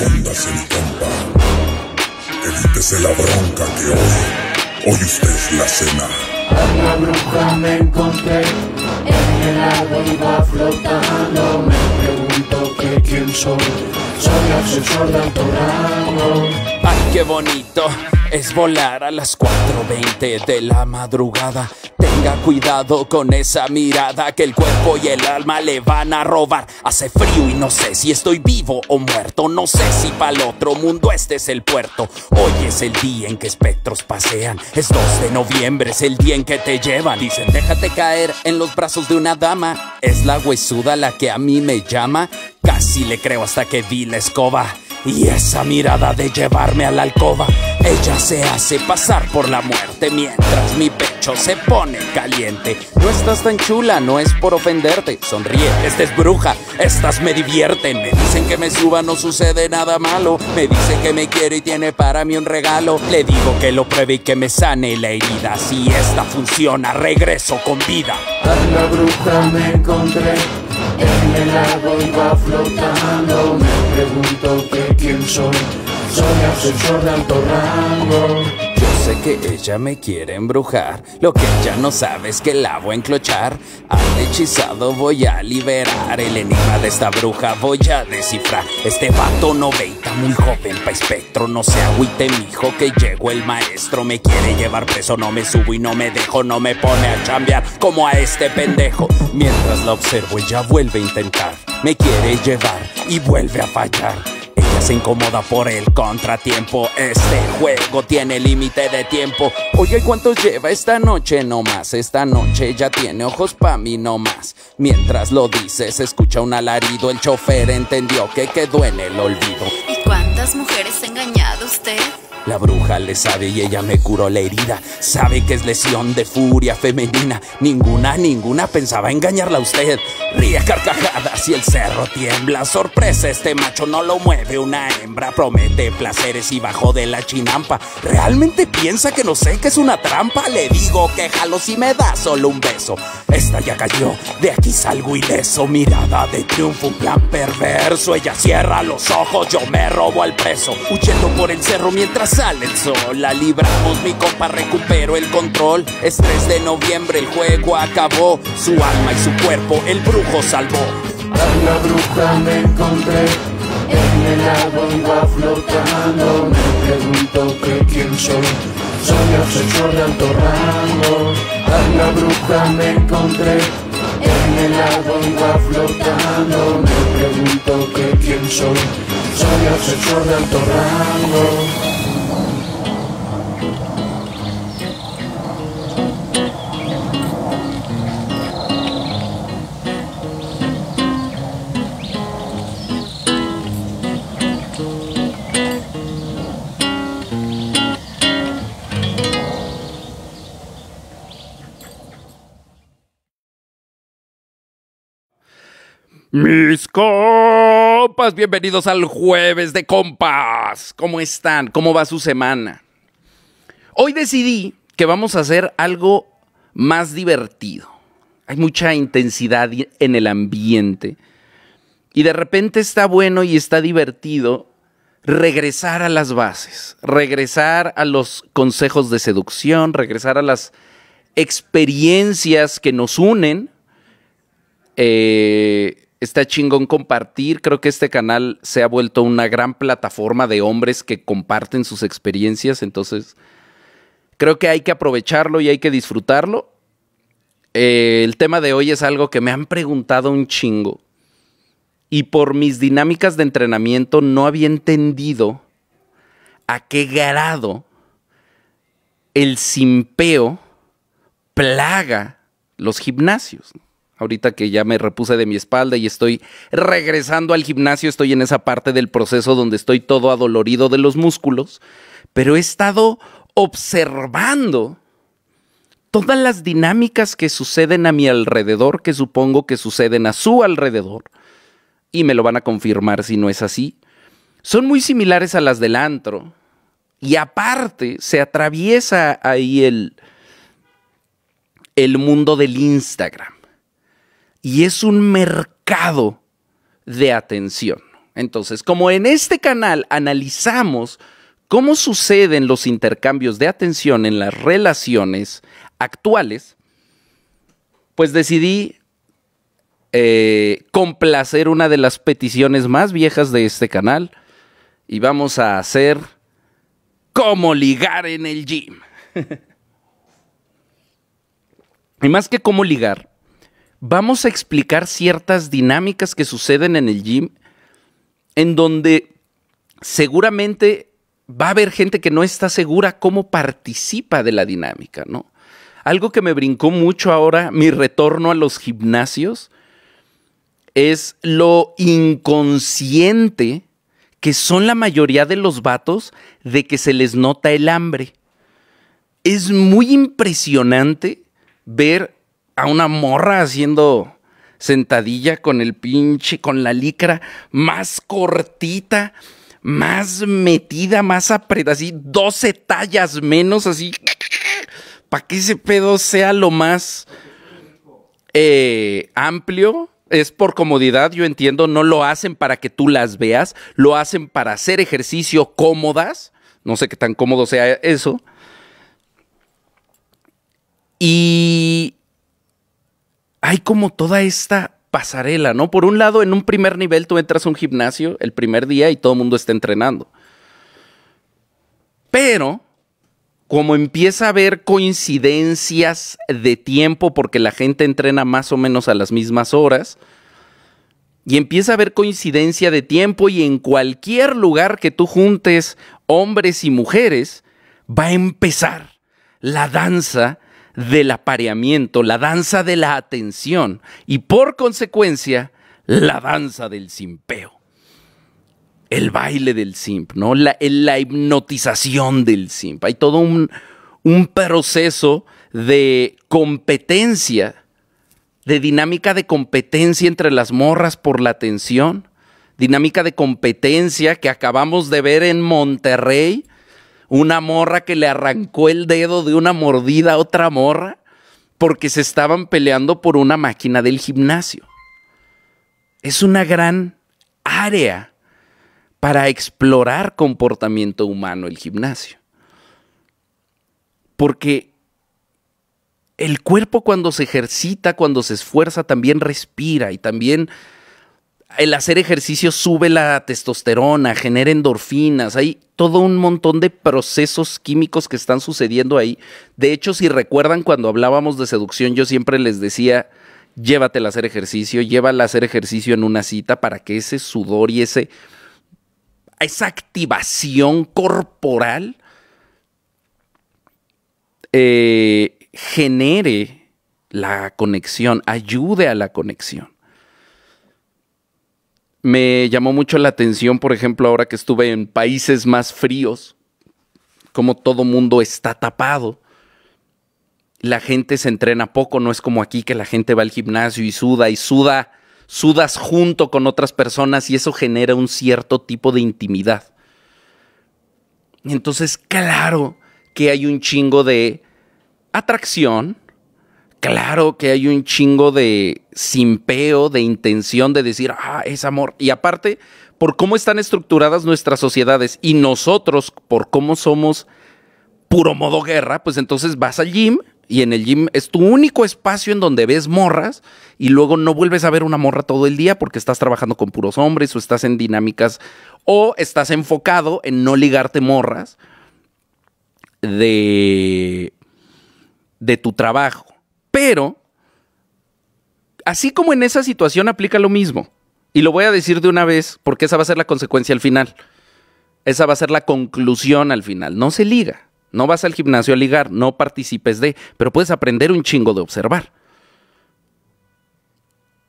escondas mi compa. Evítese la bronca que hoy, hoy usted es la cena. la bruja me encontré en el agua iba flotando. Me pregunto que quién soy. Soy asesor de autorado. Ay, qué bonito es volar a las 4.20 de la madrugada Tenga cuidado con esa mirada que el cuerpo y el alma le van a robar. Hace frío y no sé si estoy vivo o muerto. No sé si para el otro mundo este es el puerto. Hoy es el día en que espectros pasean. Es 2 de noviembre, es el día en que te llevan. Dicen, déjate caer en los brazos de una dama. Es la huesuda la que a mí me llama. Casi le creo hasta que vi la escoba y esa mirada de llevarme a la alcoba. Ella se hace pasar por la muerte mientras mi pecho se pone caliente. No estás tan chula, no es por ofenderte. Sonríe, esta es bruja, estas me divierten. Me dicen que me suba, no sucede nada malo. Me dice que me quiere y tiene para mí un regalo. Le digo que lo pruebe y que me sane la herida. Si esta funciona, regreso con vida. A la bruja me encontré en el agua iba flotando, me pregunto que quién soy. Soy asesor de alto rango que ella me quiere embrujar. Lo que ella no sabe es que la voy a enclochar. Al hechizado voy a liberar. El enigma de esta bruja voy a descifrar. Este vato no veita, muy joven pa' espectro. No se agüite, hijo que llegó el maestro. Me quiere llevar preso, no me subo y no me dejo. No me pone a chambear como a este pendejo. Mientras la observo, ella vuelve a intentar. Me quiere llevar y vuelve a fallar. Ella se incomoda por el contratiempo. Este juego tiene límite de tiempo. Oye, ¿cuánto lleva esta noche nomás? Esta noche ya tiene ojos pa' mí nomás. Mientras lo dices, se escucha un alarido. El chofer entendió que quedó en el olvido. ¿Y cuántas mujeres ha engañado usted? La bruja le sabe y ella me curó la herida. Sabe que es lesión de furia femenina. Ninguna, ninguna pensaba engañarla a usted. Ríe carcajadas y el cerro tiembla. Sorpresa, este macho no lo mueve una hembra. Promete placeres y bajó de la chinampa. ¿Realmente piensa que no sé que es una trampa? Le digo que si me da solo un beso. Esta ya cayó, de aquí salgo y ileso. Mirada de triunfo, un plan perverso. Ella cierra los ojos, yo me robo al preso. Huyendo por el cerro mientras sale el sol. La libramos, mi copa, recupero el control. Es 3 de noviembre, el juego acabó. Su alma y su cuerpo, el brujo salvó. A la bruja me encontré. En el agua iba flotando, me pregunto que quién soy. Soy asesor de alto rango. A la bruja me encontré. En el agua iba flotando, me pregunto que quién soy. Soy asesor de alto rango. Mis compas, bienvenidos al jueves de compas. ¿Cómo están? ¿Cómo va su semana? Hoy decidí que vamos a hacer algo más divertido. Hay mucha intensidad en el ambiente y de repente está bueno y está divertido regresar a las bases, regresar a los consejos de seducción, regresar a las experiencias que nos unen. Eh, está chingón compartir. Creo que este canal se ha vuelto una gran plataforma de hombres que comparten sus experiencias. Entonces, creo que hay que aprovecharlo y hay que disfrutarlo. Eh, el tema de hoy es algo que me han preguntado un chingo. Y por mis dinámicas de entrenamiento no había entendido a qué grado el simpeo plaga los gimnasios. Ahorita que ya me repuse de mi espalda y estoy regresando al gimnasio, estoy en esa parte del proceso donde estoy todo adolorido de los músculos, pero he estado observando todas las dinámicas que suceden a mi alrededor, que supongo que suceden a su alrededor, y me lo van a confirmar si no es así, son muy similares a las del antro, y aparte se atraviesa ahí el, el mundo del Instagram y es un mercado de atención. Entonces, como en este canal analizamos cómo suceden los intercambios de atención en las relaciones actuales, pues decidí eh, complacer una de las peticiones más viejas de este canal y vamos a hacer cómo ligar en el gym. y más que cómo ligar, vamos a explicar ciertas dinámicas que suceden en el gym en donde seguramente va a haber gente que no está segura cómo participa de la dinámica, ¿no? Algo que me brincó mucho ahora, mi retorno a los gimnasios, es lo inconsciente que son la mayoría de los vatos de que se les nota el hambre. Es muy impresionante ver a una morra haciendo sentadilla con el pinche, con la licra más cortita, más metida, más apretada, así 12 tallas menos, así, para que ese pedo sea lo más eh, amplio. Es por comodidad, yo entiendo, no lo hacen para que tú las veas, lo hacen para hacer ejercicio cómodas, no sé qué tan cómodo sea eso. Y hay como toda esta pasarela, ¿no? Por un lado, en un primer nivel tú entras a un gimnasio el primer día y todo el mundo está entrenando. Pero, como empieza a haber coincidencias de tiempo, porque la gente entrena más o menos a las mismas horas, y empieza a haber coincidencia de tiempo y en cualquier lugar que tú juntes hombres y mujeres, va a empezar la danza del apareamiento, la danza de la atención y por consecuencia la danza del simpeo. El baile del simp, ¿no? La, hipnotización del simp. Hay todo un proceso de competencia, de dinámica de competencia entre las morras por la atención, dinámica de competencia que acabamos de ver en Monterrey, una morra que le arrancó el dedo de una mordida a otra morra porque se estaban peleando por una máquina del gimnasio. Es una gran área para explorar comportamiento humano el gimnasio. Porque el cuerpo cuando se ejercita, cuando se esfuerza, también respira y también el hacer ejercicio sube la testosterona, genera endorfinas, hay todo un montón de procesos químicos que están sucediendo ahí. De hecho, si recuerdan cuando hablábamos de seducción, yo siempre les decía, llévatela a hacer ejercicio, llévala a hacer ejercicio en una cita para que ese sudor y ese, esa activación corporal eh, genere la conexión, ayude a la conexión me llamó mucho la atención, por ejemplo, ahora que estuve en países más fríos, como todo mundo está tapado. La gente se entrena poco, no es como aquí que la gente va al gimnasio y suda y suda, sudas junto con otras personas y eso genera un cierto tipo de intimidad. Entonces, claro que hay un chingo de atracción, Claro que hay un chingo de simpeo, de intención de decir, ah, es amor. Y aparte, por cómo están estructuradas nuestras sociedades y nosotros, por cómo somos puro modo guerra, pues entonces vas al gym y en el gym es tu único espacio en donde ves morras y luego no vuelves a ver una morra todo el día porque estás trabajando con puros hombres o estás en dinámicas o estás enfocado en no ligarte morras de, de tu trabajo. Pero, así como en esa situación aplica lo mismo. Y lo voy a decir de una vez, porque esa va a ser la consecuencia al final. Esa va a ser la conclusión al final. No se liga. No vas al gimnasio a ligar, no participes de, pero puedes aprender un chingo de observar.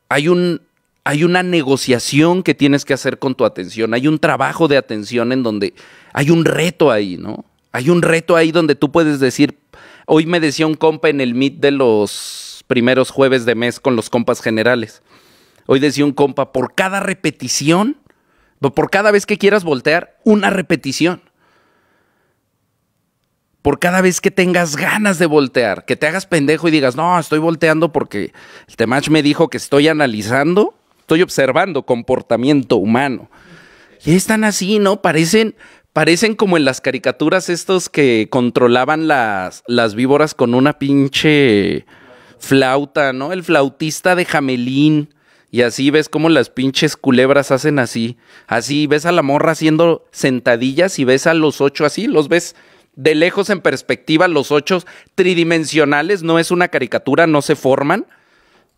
Hay, un, hay una negociación que tienes que hacer con tu atención, hay un trabajo de atención en donde hay un reto ahí, ¿no? Hay un reto ahí donde tú puedes decir, Hoy me decía un compa en el meet de los primeros jueves de mes con los compas generales. Hoy decía un compa, por cada repetición, por cada vez que quieras voltear, una repetición. Por cada vez que tengas ganas de voltear, que te hagas pendejo y digas, no, estoy volteando porque el Temach me dijo que estoy analizando, estoy observando comportamiento humano. Y están así, ¿no? Parecen, Parecen como en las caricaturas estos que controlaban las, las víboras con una pinche flauta, ¿no? El flautista de Jamelín. Y así ves cómo las pinches culebras hacen así. Así ves a la morra haciendo sentadillas y ves a los ocho así, los ves de lejos en perspectiva, los ocho tridimensionales, no es una caricatura, no se forman.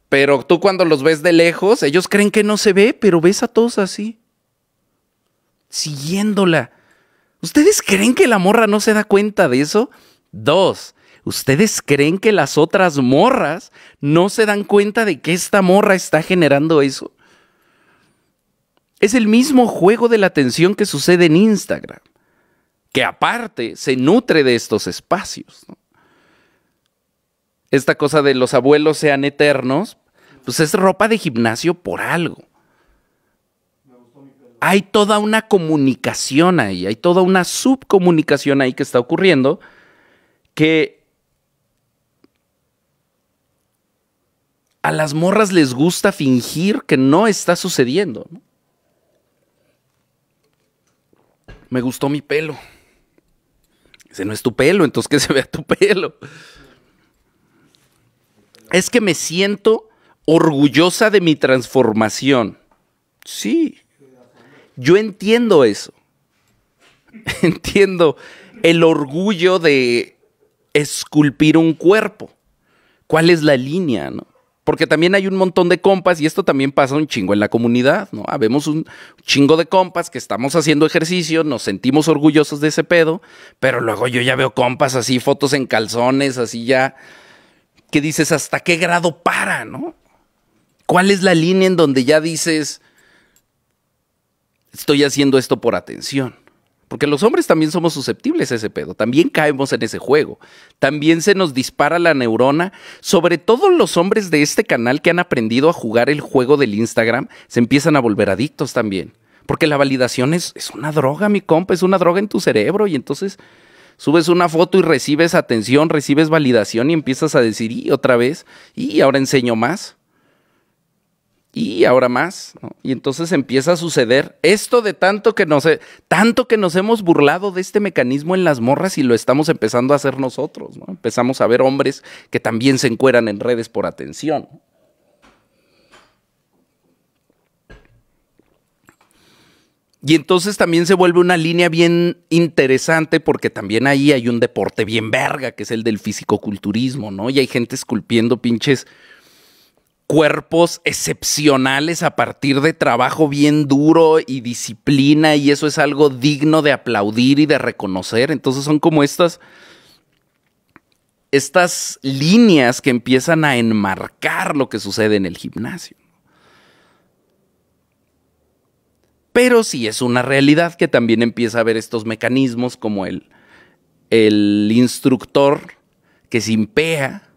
Pero tú cuando los ves de lejos, ellos creen que no se ve, pero ves a todos así, siguiéndola. ¿Ustedes creen que la morra no se da cuenta de eso? Dos, ¿ustedes creen que las otras morras no se dan cuenta de que esta morra está generando eso? Es el mismo juego de la atención que sucede en Instagram, que aparte se nutre de estos espacios. Esta cosa de los abuelos sean eternos, pues es ropa de gimnasio por algo hay toda una comunicación ahí, hay toda una subcomunicación ahí que está ocurriendo que a las morras les gusta fingir que no está sucediendo. Me gustó mi pelo. Ese no es tu pelo, entonces que se vea tu pelo. Es que me siento orgullosa de mi transformación. Sí. Yo entiendo eso. Entiendo el orgullo de esculpir un cuerpo. ¿Cuál es la línea, no? Porque también hay un montón de compas y esto también pasa un chingo en la comunidad, ¿no? Habemos un chingo de compas que estamos haciendo ejercicio, nos sentimos orgullosos de ese pedo, pero luego yo ya veo compas así, fotos en calzones, así ya, ¿qué dices, ¿hasta qué grado para, no? ¿Cuál es la línea en donde ya dices, estoy haciendo esto por atención. Porque los hombres también somos susceptibles a ese pedo, también caemos en ese juego, también se nos dispara la neurona, sobre todo los hombres de este canal que han aprendido a jugar el juego del Instagram, se empiezan a volver adictos también. Porque la validación es, una droga, mi compa, es una droga en tu cerebro y entonces subes una foto y recibes atención, recibes validación y empiezas a decir, y otra vez, y ahora enseño más y ahora más. Y entonces empieza a suceder esto de tanto que, nos, tanto que nos hemos burlado de este mecanismo en las morras y lo estamos empezando a hacer nosotros. ¿no? Empezamos a ver hombres que también se encueran en redes por atención. Y entonces también se vuelve una línea bien interesante porque también ahí hay un deporte bien verga, que es el del fisicoculturismo, ¿no? Y hay gente esculpiendo pinches cuerpos excepcionales a partir de trabajo bien duro y disciplina y eso es algo digno de aplaudir y de reconocer. Entonces son como estas estas líneas que empiezan a enmarcar lo que sucede en el gimnasio. Pero sí es una realidad que también empieza a haber estos mecanismos como el, el instructor que se impea,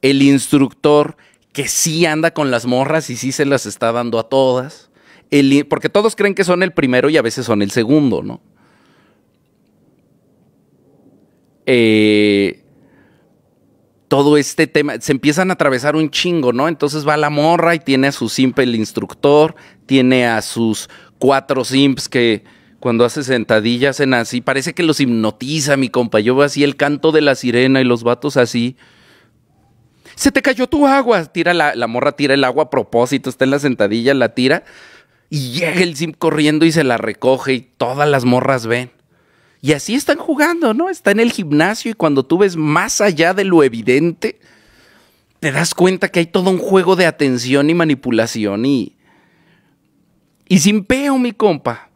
el instructor que sí anda con las morras y sí se las está dando a todas. El, porque todos creen que son el primero y a veces son el segundo, ¿no? Eh, todo este tema, se empiezan a atravesar un chingo, ¿no? Entonces va la morra y tiene a su simp el instructor, tiene a sus cuatro simps que cuando hace sentadillas en así, parece que los hipnotiza mi compa, yo veo así el canto de la sirena y los vatos así se te cayó tu agua. Tira la, morra, tira el agua a propósito, está en la sentadilla, la tira. Y llega el sim corriendo y se la recoge y todas las morras ven. Y así están jugando, ¿no? Está en el gimnasio y cuando tú ves más allá de lo evidente, te das cuenta que hay todo un juego de atención y manipulación y... Y sin peo, mi compa.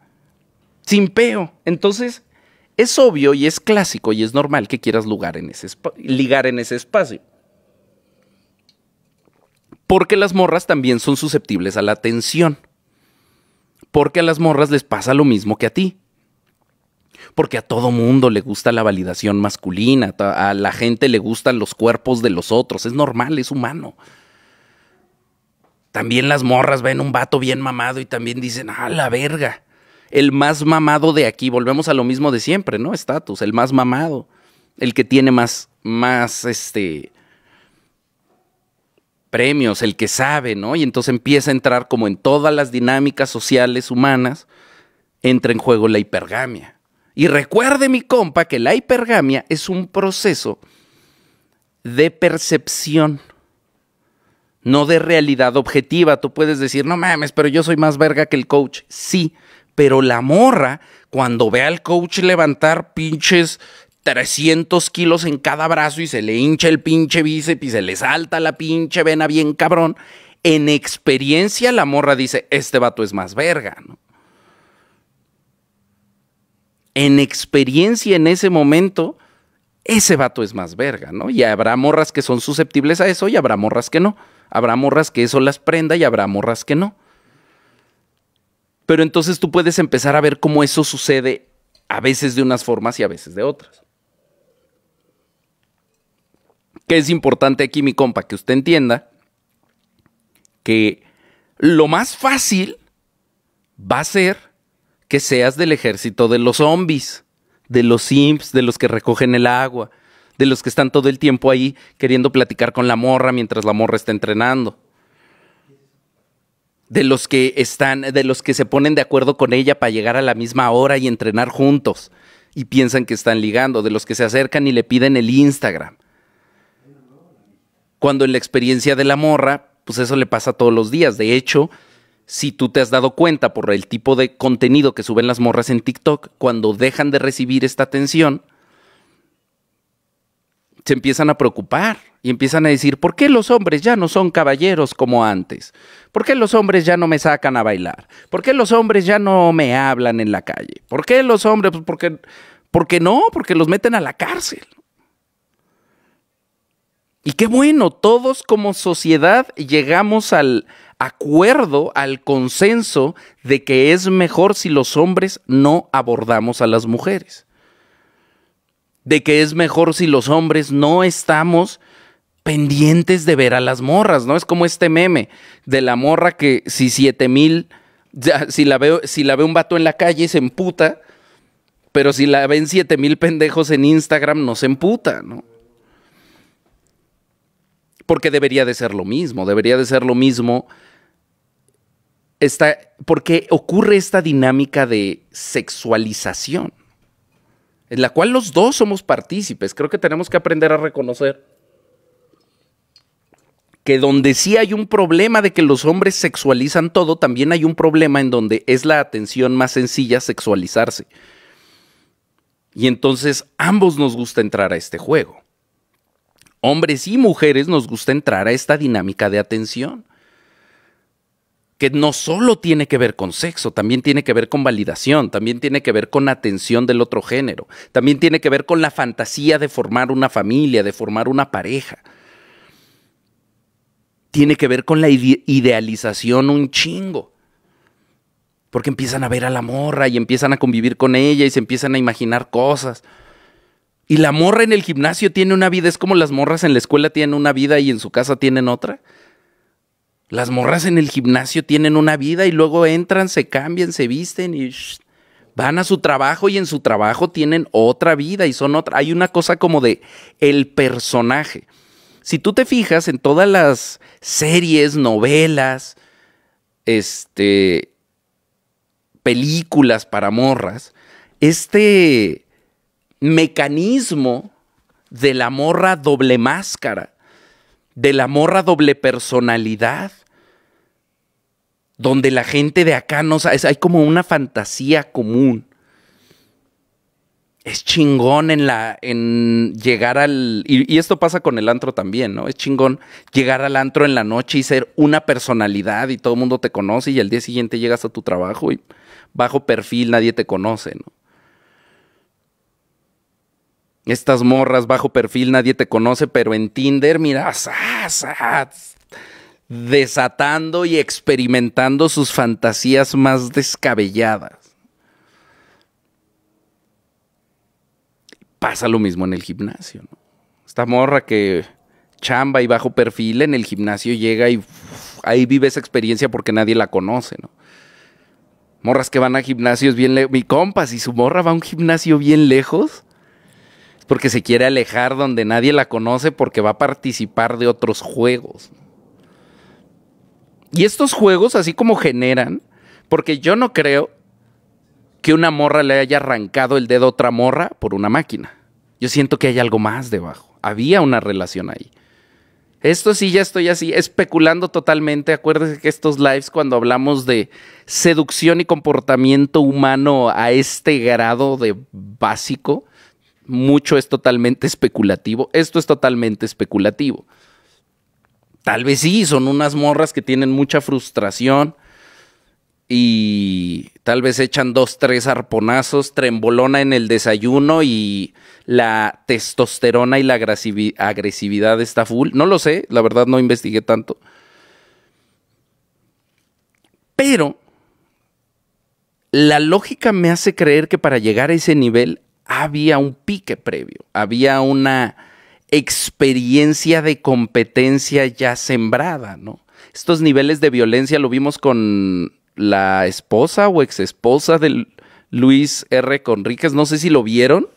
Sin peo. Entonces, es obvio y es clásico y es normal que quieras lugar en ese ligar en ese espacio. Porque las morras también son susceptibles a la atención. Porque a las morras les pasa lo mismo que a ti. Porque a todo mundo le gusta la validación masculina, a la gente le gustan los cuerpos de los otros, es normal, es humano. También las morras ven un vato bien mamado y también dicen, ah, la verga, el más mamado de aquí, volvemos a lo mismo de siempre, ¿no? Estatus, el más mamado, el que tiene más, más, este, premios, el que sabe, ¿no? Y entonces empieza a entrar como en todas las dinámicas sociales humanas, entra en juego la hipergamia. Y recuerde mi compa que la hipergamia es un proceso de percepción, no de realidad objetiva. Tú puedes decir, no mames, pero yo soy más verga que el coach. Sí, pero la morra, cuando ve al coach levantar pinches 300 kilos en cada brazo y se le hincha el pinche bíceps y se le salta la pinche vena bien cabrón. En experiencia la morra dice, este vato es más verga, En experiencia en ese momento, ese vato es más verga, ¿no? Y habrá morras que son susceptibles a eso y habrá morras que no. Habrá morras que eso las prenda y habrá morras que no. Pero entonces tú puedes empezar a ver cómo eso sucede a veces de unas formas y a veces de otras que es importante aquí, mi compa, que usted entienda que lo más fácil va a ser que seas del ejército de los zombies, de los simps, de los que recogen el agua, de los que están todo el tiempo ahí queriendo platicar con la morra mientras la morra está entrenando. De los que están, de los que se ponen de acuerdo con ella para llegar a la misma hora y entrenar juntos y piensan que están ligando, de los que se acercan y le piden el Instagram, cuando en la experiencia de la morra, pues eso le pasa todos los días. De hecho, si tú te has dado cuenta por el tipo de contenido que suben las morras en TikTok, cuando dejan de recibir esta atención, se empiezan a preocupar y empiezan a decir, ¿por qué los hombres ya no son caballeros como antes? ¿Por qué los hombres ya no me sacan a bailar? ¿Por qué los hombres ya no me hablan en la calle? ¿Por qué los hombres? Pues porque, no, porque los meten a la cárcel. Y qué bueno, todos como sociedad llegamos al acuerdo, al consenso de que es mejor si los hombres no abordamos a las mujeres. De que es mejor si los hombres no estamos pendientes de ver a las morras, ¿no? Es como este meme de la morra que si 7000 si la veo si la ve un vato en la calle se emputa, pero si la ven mil pendejos en Instagram no se emputa, ¿no? Porque debería de ser lo mismo, debería de ser lo mismo. porque ocurre esta dinámica de sexualización, en la cual los dos somos partícipes. Creo que tenemos que aprender a reconocer que donde sí hay un problema de que los hombres sexualizan todo, también hay un problema en donde es la atención más sencilla sexualizarse. Y entonces ambos nos gusta entrar a este juego hombres y mujeres nos gusta entrar a esta dinámica de atención, que no solo tiene que ver con sexo, también tiene que ver con validación, también tiene que ver con atención del otro género, también tiene que ver con la fantasía de formar una familia, de formar una pareja. Tiene que ver con la idealización un chingo porque empiezan a ver a la morra y empiezan a convivir con ella y se empiezan a imaginar cosas. Y la morra en el gimnasio tiene una vida, es como las morras en la escuela tienen una vida y en su casa tienen otra. Las morras en el gimnasio tienen una vida y luego entran, se cambian, se visten y van a su trabajo y en su trabajo tienen otra vida y son otra. Hay una cosa como de el personaje. Si tú te fijas en todas las series, novelas, este películas para morras, este mecanismo de la morra doble máscara, de la morra doble personalidad, donde la gente de acá no sabe, hay como una fantasía común. Es chingón en la en llegar al y, y esto pasa con el antro también, ¿no? Es chingón llegar al antro en la noche y ser una personalidad y todo el mundo te conoce y al día siguiente llegas a tu trabajo y bajo perfil nadie te conoce, ¿no? Estas morras bajo perfil, nadie te conoce, pero en Tinder, mira, desatando y experimentando sus fantasías más descabelladas. Pasa lo mismo en el gimnasio. ¿no? Esta morra que chamba y bajo perfil en el gimnasio llega y ahí vive esa experiencia porque nadie la conoce, ¿no? Morras que van a gimnasios bien lejos. Mi compas, y su morra va a un gimnasio bien lejos, porque se quiere alejar donde nadie la conoce porque va a participar de otros juegos. Y estos juegos, así como generan, porque yo no creo que una morra le haya arrancado el dedo a otra morra por una máquina. Yo siento que hay algo más debajo. Había una relación ahí. Esto sí, ya estoy así, especulando totalmente. Acuérdense que estos lives, cuando hablamos de seducción y comportamiento humano a este grado de básico, mucho es totalmente especulativo. Esto es totalmente especulativo. Tal vez sí, son unas morras que tienen mucha frustración y tal vez echan dos, tres arponazos, trembolona en el desayuno y la testosterona y la agresividad está full. No lo sé, la verdad no investigué tanto. Pero la lógica me hace creer que para llegar a ese nivel había un pique previo, había una experiencia de competencia ya sembrada, ¿no? Estos niveles de violencia lo vimos con la esposa o exesposa de Luis R. Conríquez, no sé si lo vieron,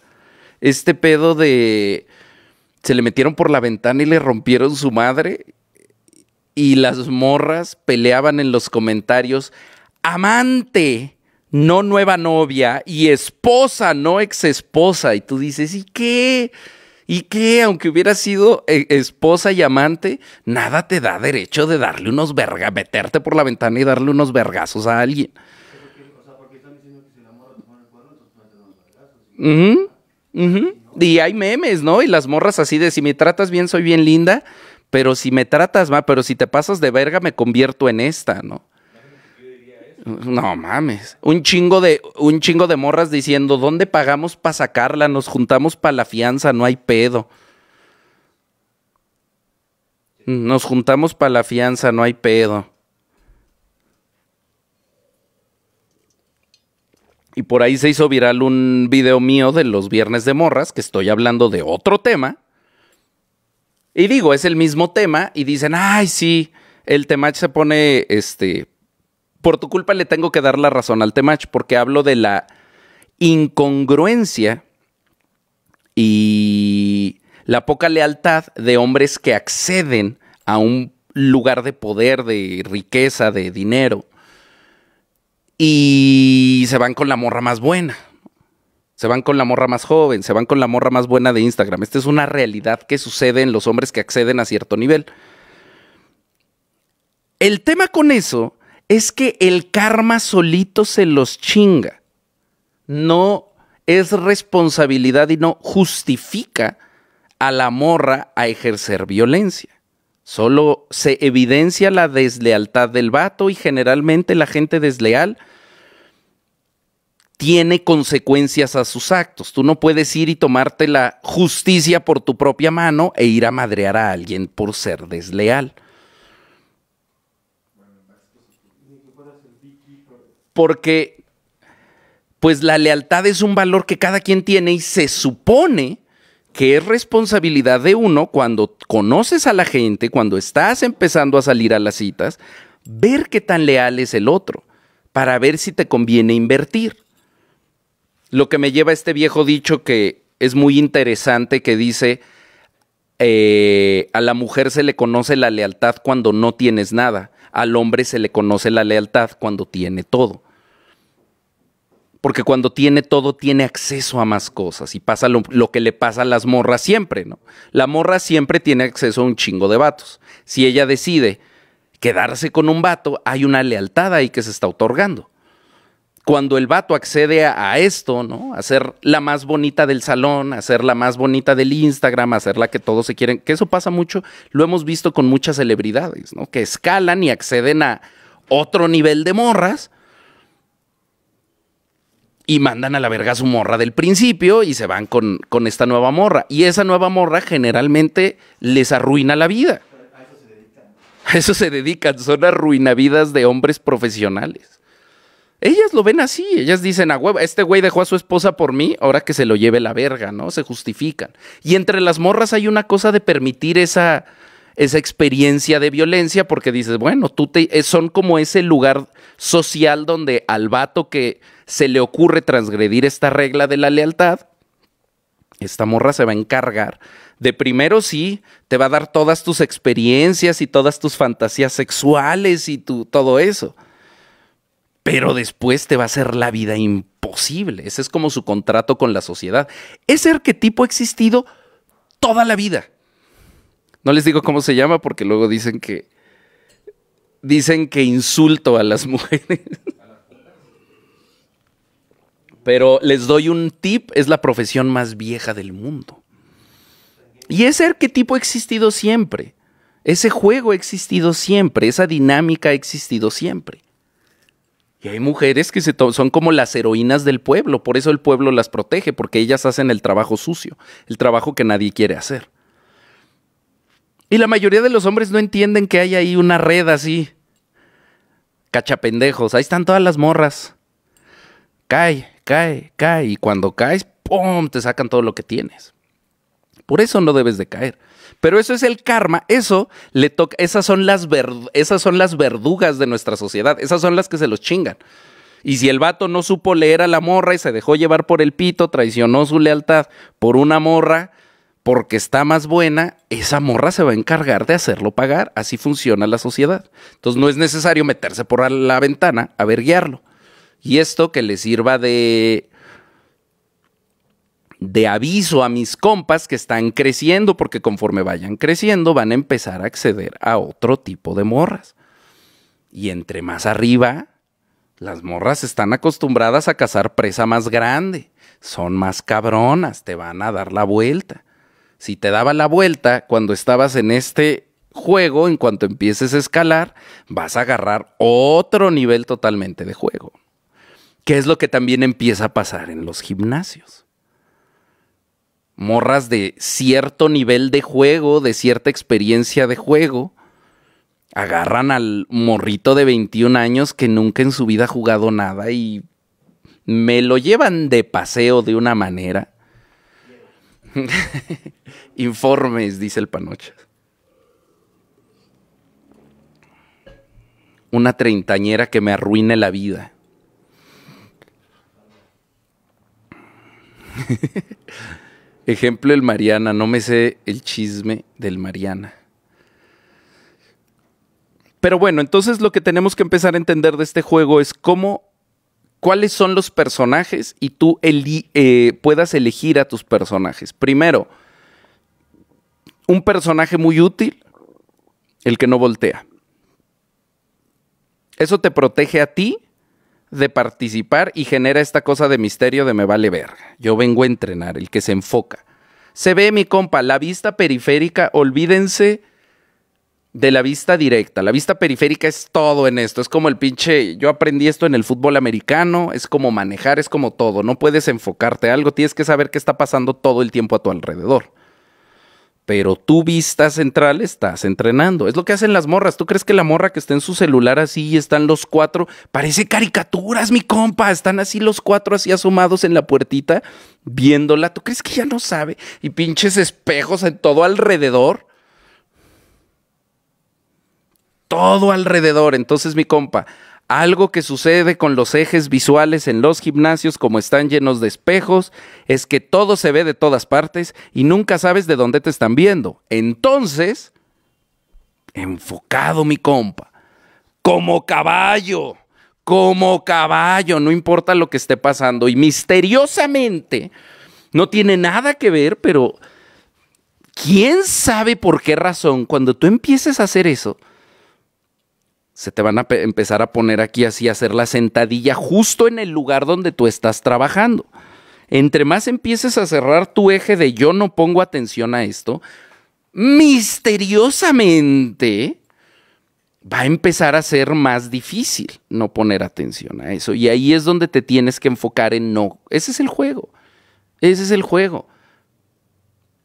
este pedo de se le metieron por la ventana y le rompieron su madre y las morras peleaban en los comentarios, amante, no nueva novia y esposa, no ex esposa. Y tú dices, ¿y qué? ¿Y qué? Aunque hubiera sido eh, esposa y amante, nada te da derecho de darle unos vergas, meterte por la ventana y darle unos vergazos a alguien. Uh Y hay memes, ¿no? Y las morras así de si me tratas bien, soy bien linda, pero si me tratas mal, pero si te pasas de verga, me convierto en esta, ¿no? No mames. Un chingo de, un chingo de morras diciendo, ¿dónde pagamos para sacarla? Nos juntamos para la fianza, no hay pedo. Nos juntamos para la fianza, no hay pedo. Y por ahí se hizo viral un video mío de los viernes de morras, que estoy hablando de otro tema. Y digo, es el mismo tema, y dicen, ay, sí, el tema se pone, este, por tu culpa le tengo que dar la razón al Temach, porque hablo de la incongruencia y la poca lealtad de hombres que acceden a un lugar de poder, de riqueza, de dinero, y se van con la morra más buena. Se van con la morra más joven, se van con la morra más buena de Instagram. Esta es una realidad que sucede en los hombres que acceden a cierto nivel. El tema con eso es que el karma solito se los chinga. No es responsabilidad y no justifica a la morra a ejercer violencia. Solo se evidencia la deslealtad del vato y generalmente la gente desleal tiene consecuencias a sus actos. Tú no puedes ir y tomarte la justicia por tu propia mano e ir a madrear a alguien por ser desleal. porque pues la lealtad es un valor que cada quien tiene y se supone que es responsabilidad de uno cuando conoces a la gente, cuando estás empezando a salir a las citas, ver qué tan leal es el otro para ver si te conviene invertir. Lo que me lleva a este viejo dicho que es muy interesante que dice, eh, a la mujer se le conoce la lealtad cuando no tienes nada, al hombre se le conoce la lealtad cuando tiene todo porque cuando tiene todo tiene acceso a más cosas y pasa lo, que le pasa a las morras siempre, ¿no? La morra siempre tiene acceso a un chingo de vatos. Si ella decide quedarse con un vato, hay una lealtad ahí que se está otorgando. Cuando el vato accede a, esto, ¿no? A ser la más bonita del salón, a ser la más bonita del Instagram, a ser la que todos se quieren, que eso pasa mucho, lo hemos visto con muchas celebridades, ¿no? Que escalan y acceden a otro nivel de morras y mandan a la verga a su morra del principio y se van con, esta nueva morra. Y esa nueva morra generalmente les arruina la vida. A eso se dedican. A eso se dedican, son arruinavidas de hombres profesionales. Ellas lo ven así, ellas dicen, a huevo, este güey dejó a su esposa por mí, ahora que se lo lleve la verga, ¿no? Se justifican. Y entre las morras hay una cosa de permitir esa, esa experiencia de violencia porque dices, bueno, tú te, eh, son como ese lugar social donde al vato que se le ocurre transgredir esta regla de la lealtad, esta morra se va a encargar de primero sí, te va a dar todas tus experiencias y todas tus fantasías sexuales y tu, todo eso. Pero después te va a hacer la vida imposible. Ese es como su contrato con la sociedad. Ese arquetipo ha existido toda la vida. No les digo cómo se llama porque luego dicen que dicen que insulto a las mujeres. Pero les doy un tip, es la profesión más vieja del mundo. Y ese arquetipo ha existido siempre. Ese juego ha existido siempre, esa dinámica ha existido siempre. Y hay mujeres que se son como las heroínas del pueblo, por eso el pueblo las protege, porque ellas hacen el trabajo sucio, el trabajo que nadie quiere hacer. Y la mayoría de los hombres no entienden que hay ahí una red así. Cachapendejos, ahí están todas las morras. Cae, cae, cae, y cuando caes, ¡pum!, te sacan todo lo que tienes. Por eso no debes de caer. Pero eso es el karma, eso le toca, esas son las, esas son las verdugas de nuestra sociedad, esas son las que se los chingan. Y si el vato no supo leer a la morra y se dejó llevar por el pito, traicionó su lealtad por una morra porque está más buena, esa morra se va a encargar de hacerlo pagar. Así funciona la sociedad. Entonces no es necesario meterse por la ventana a ver y esto que le sirva de de aviso a mis compas que están creciendo, porque conforme vayan creciendo van a empezar a acceder a otro tipo de morras. Y entre más arriba, las morras están acostumbradas a cazar presa más grande, son más cabronas, te van a dar la vuelta. Si te daba la vuelta cuando estabas en este juego, en cuanto empieces a escalar, vas a agarrar otro nivel totalmente de juego. ¿Qué es lo que también empieza a pasar en los gimnasios? Morras de cierto nivel de juego, de cierta experiencia de juego, agarran al morrito de 21 años que nunca en su vida ha jugado nada y me lo llevan de paseo de una manera. Informes, dice el Panocha. Una treintañera que me arruine la vida. Ejemplo, el Mariana. No me sé el chisme del Mariana. Pero bueno, entonces lo que tenemos que empezar a entender de este juego es cómo, cuáles son los personajes y tú eh, puedas elegir a tus personajes. Primero, un personaje muy útil, el que no voltea. Eso te protege a ti de participar y genera esta cosa de misterio de me vale verga. Yo vengo a entrenar, el que se enfoca. Se ve, mi compa, la vista periférica, olvídense de la vista directa. La vista periférica es todo en esto. Es como el pinche, yo aprendí esto en el fútbol americano, es como manejar, es como todo. No puedes enfocarte a algo, tienes que saber qué está pasando todo el tiempo a tu alrededor pero tu vista central estás entrenando. Es lo que hacen las morras. ¿Tú crees que la morra que está en su celular así y están los cuatro? Parece caricaturas, mi compa. Están así los cuatro así asomados en la puertita viéndola. ¿Tú crees que ya no sabe? Y pinches espejos en todo alrededor. Todo alrededor. Entonces, mi compa, algo que sucede con los ejes visuales en los gimnasios, como están llenos de espejos, es que todo se ve de todas partes y nunca sabes de dónde te están viendo. Entonces, enfocado mi compa, como caballo, como caballo, no importa lo que esté pasando. Y misteriosamente, no tiene nada que ver, pero ¿quién sabe por qué razón cuando tú empieces a hacer eso? se te van a empezar a poner aquí así, a hacer la sentadilla justo en el lugar donde tú estás trabajando. Entre más empieces a cerrar tu eje de yo no pongo atención a esto, misteriosamente va a empezar a ser más difícil no poner atención a eso. Y ahí es donde te tienes que enfocar en no. Ese es el juego. Ese es el juego.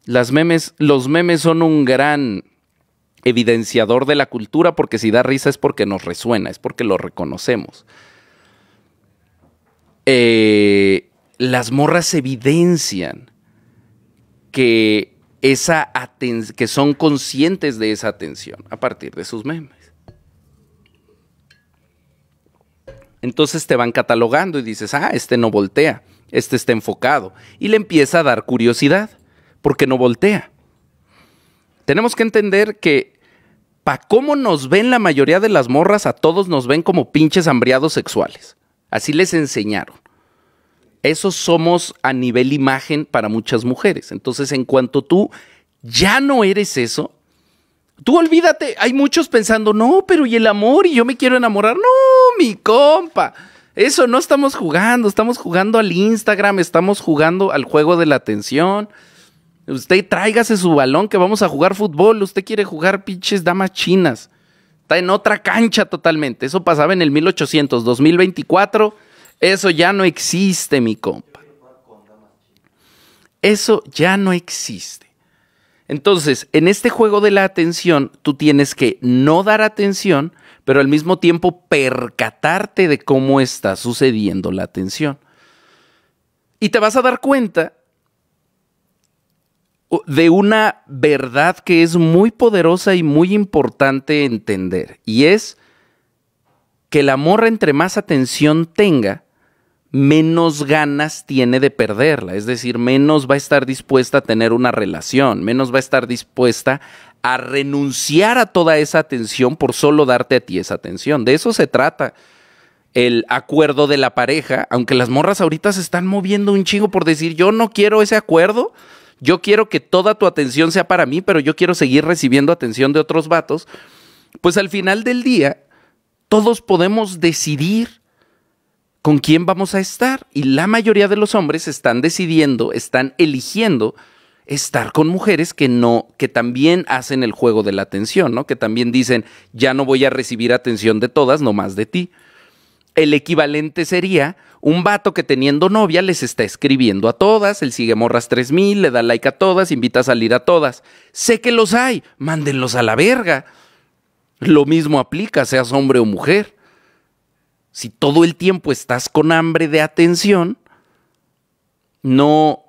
Las memes, los memes son un gran evidenciador de la cultura, porque si da risa es porque nos resuena, es porque lo reconocemos. Eh, las morras evidencian que, esa que son conscientes de esa atención a partir de sus memes. Entonces te van catalogando y dices, ah, este no voltea, este está enfocado. Y le empieza a dar curiosidad, porque no voltea. Tenemos que entender que pa' cómo nos ven la mayoría de las morras, a todos nos ven como pinches hambriados sexuales. Así les enseñaron. Eso somos a nivel imagen para muchas mujeres. Entonces, en cuanto tú ya no eres eso, tú olvídate. Hay muchos pensando, no, pero ¿y el amor? ¿Y yo me quiero enamorar? No, mi compa. Eso no estamos jugando, estamos jugando al Instagram, estamos jugando al juego de la atención. Usted tráigase su balón que vamos a jugar fútbol. Usted quiere jugar pinches damas chinas. Está en otra cancha totalmente. Eso pasaba en el 1800, 2024. Eso ya no existe, mi compa. Eso ya no existe. Entonces, en este juego de la atención, tú tienes que no dar atención, pero al mismo tiempo percatarte de cómo está sucediendo la atención. Y te vas a dar cuenta de una verdad que es muy poderosa y muy importante entender. Y es que la morra entre más atención tenga, menos ganas tiene de perderla. Es decir, menos va a estar dispuesta a tener una relación, menos va a estar dispuesta a renunciar a toda esa atención por solo darte a ti esa atención. De eso se trata el acuerdo de la pareja, aunque las morras ahorita se están moviendo un chingo por decir, yo no quiero ese acuerdo, yo quiero que toda tu atención sea para mí, pero yo quiero seguir recibiendo atención de otros vatos, pues al final del día todos podemos decidir con quién vamos a estar. Y la mayoría de los hombres están decidiendo, están eligiendo estar con mujeres que no, que también hacen el juego de la atención, ¿no? Que también dicen, ya no voy a recibir atención de todas, nomás de ti. El equivalente sería un vato que teniendo novia les está escribiendo a todas, él sigue morras 3000, le da like a todas, invita a salir a todas. Sé que los hay, mándenlos a la verga. Lo mismo aplica, seas hombre o mujer. Si todo el tiempo estás con hambre de atención, no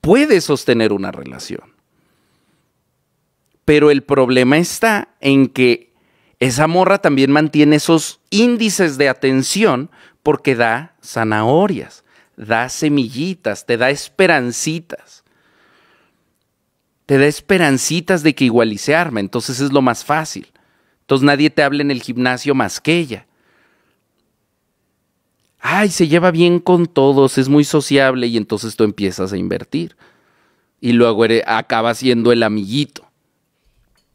puedes sostener una relación. Pero el problema está en que esa morra también mantiene esos índices de atención porque da zanahorias, da semillitas, te da esperancitas. Te da esperancitas de que igualice arma, entonces es lo más fácil. Entonces nadie te habla en el gimnasio más que ella. Ay, se lleva bien con todos, es muy sociable y entonces tú empiezas a invertir. Y luego acaba siendo el amiguito.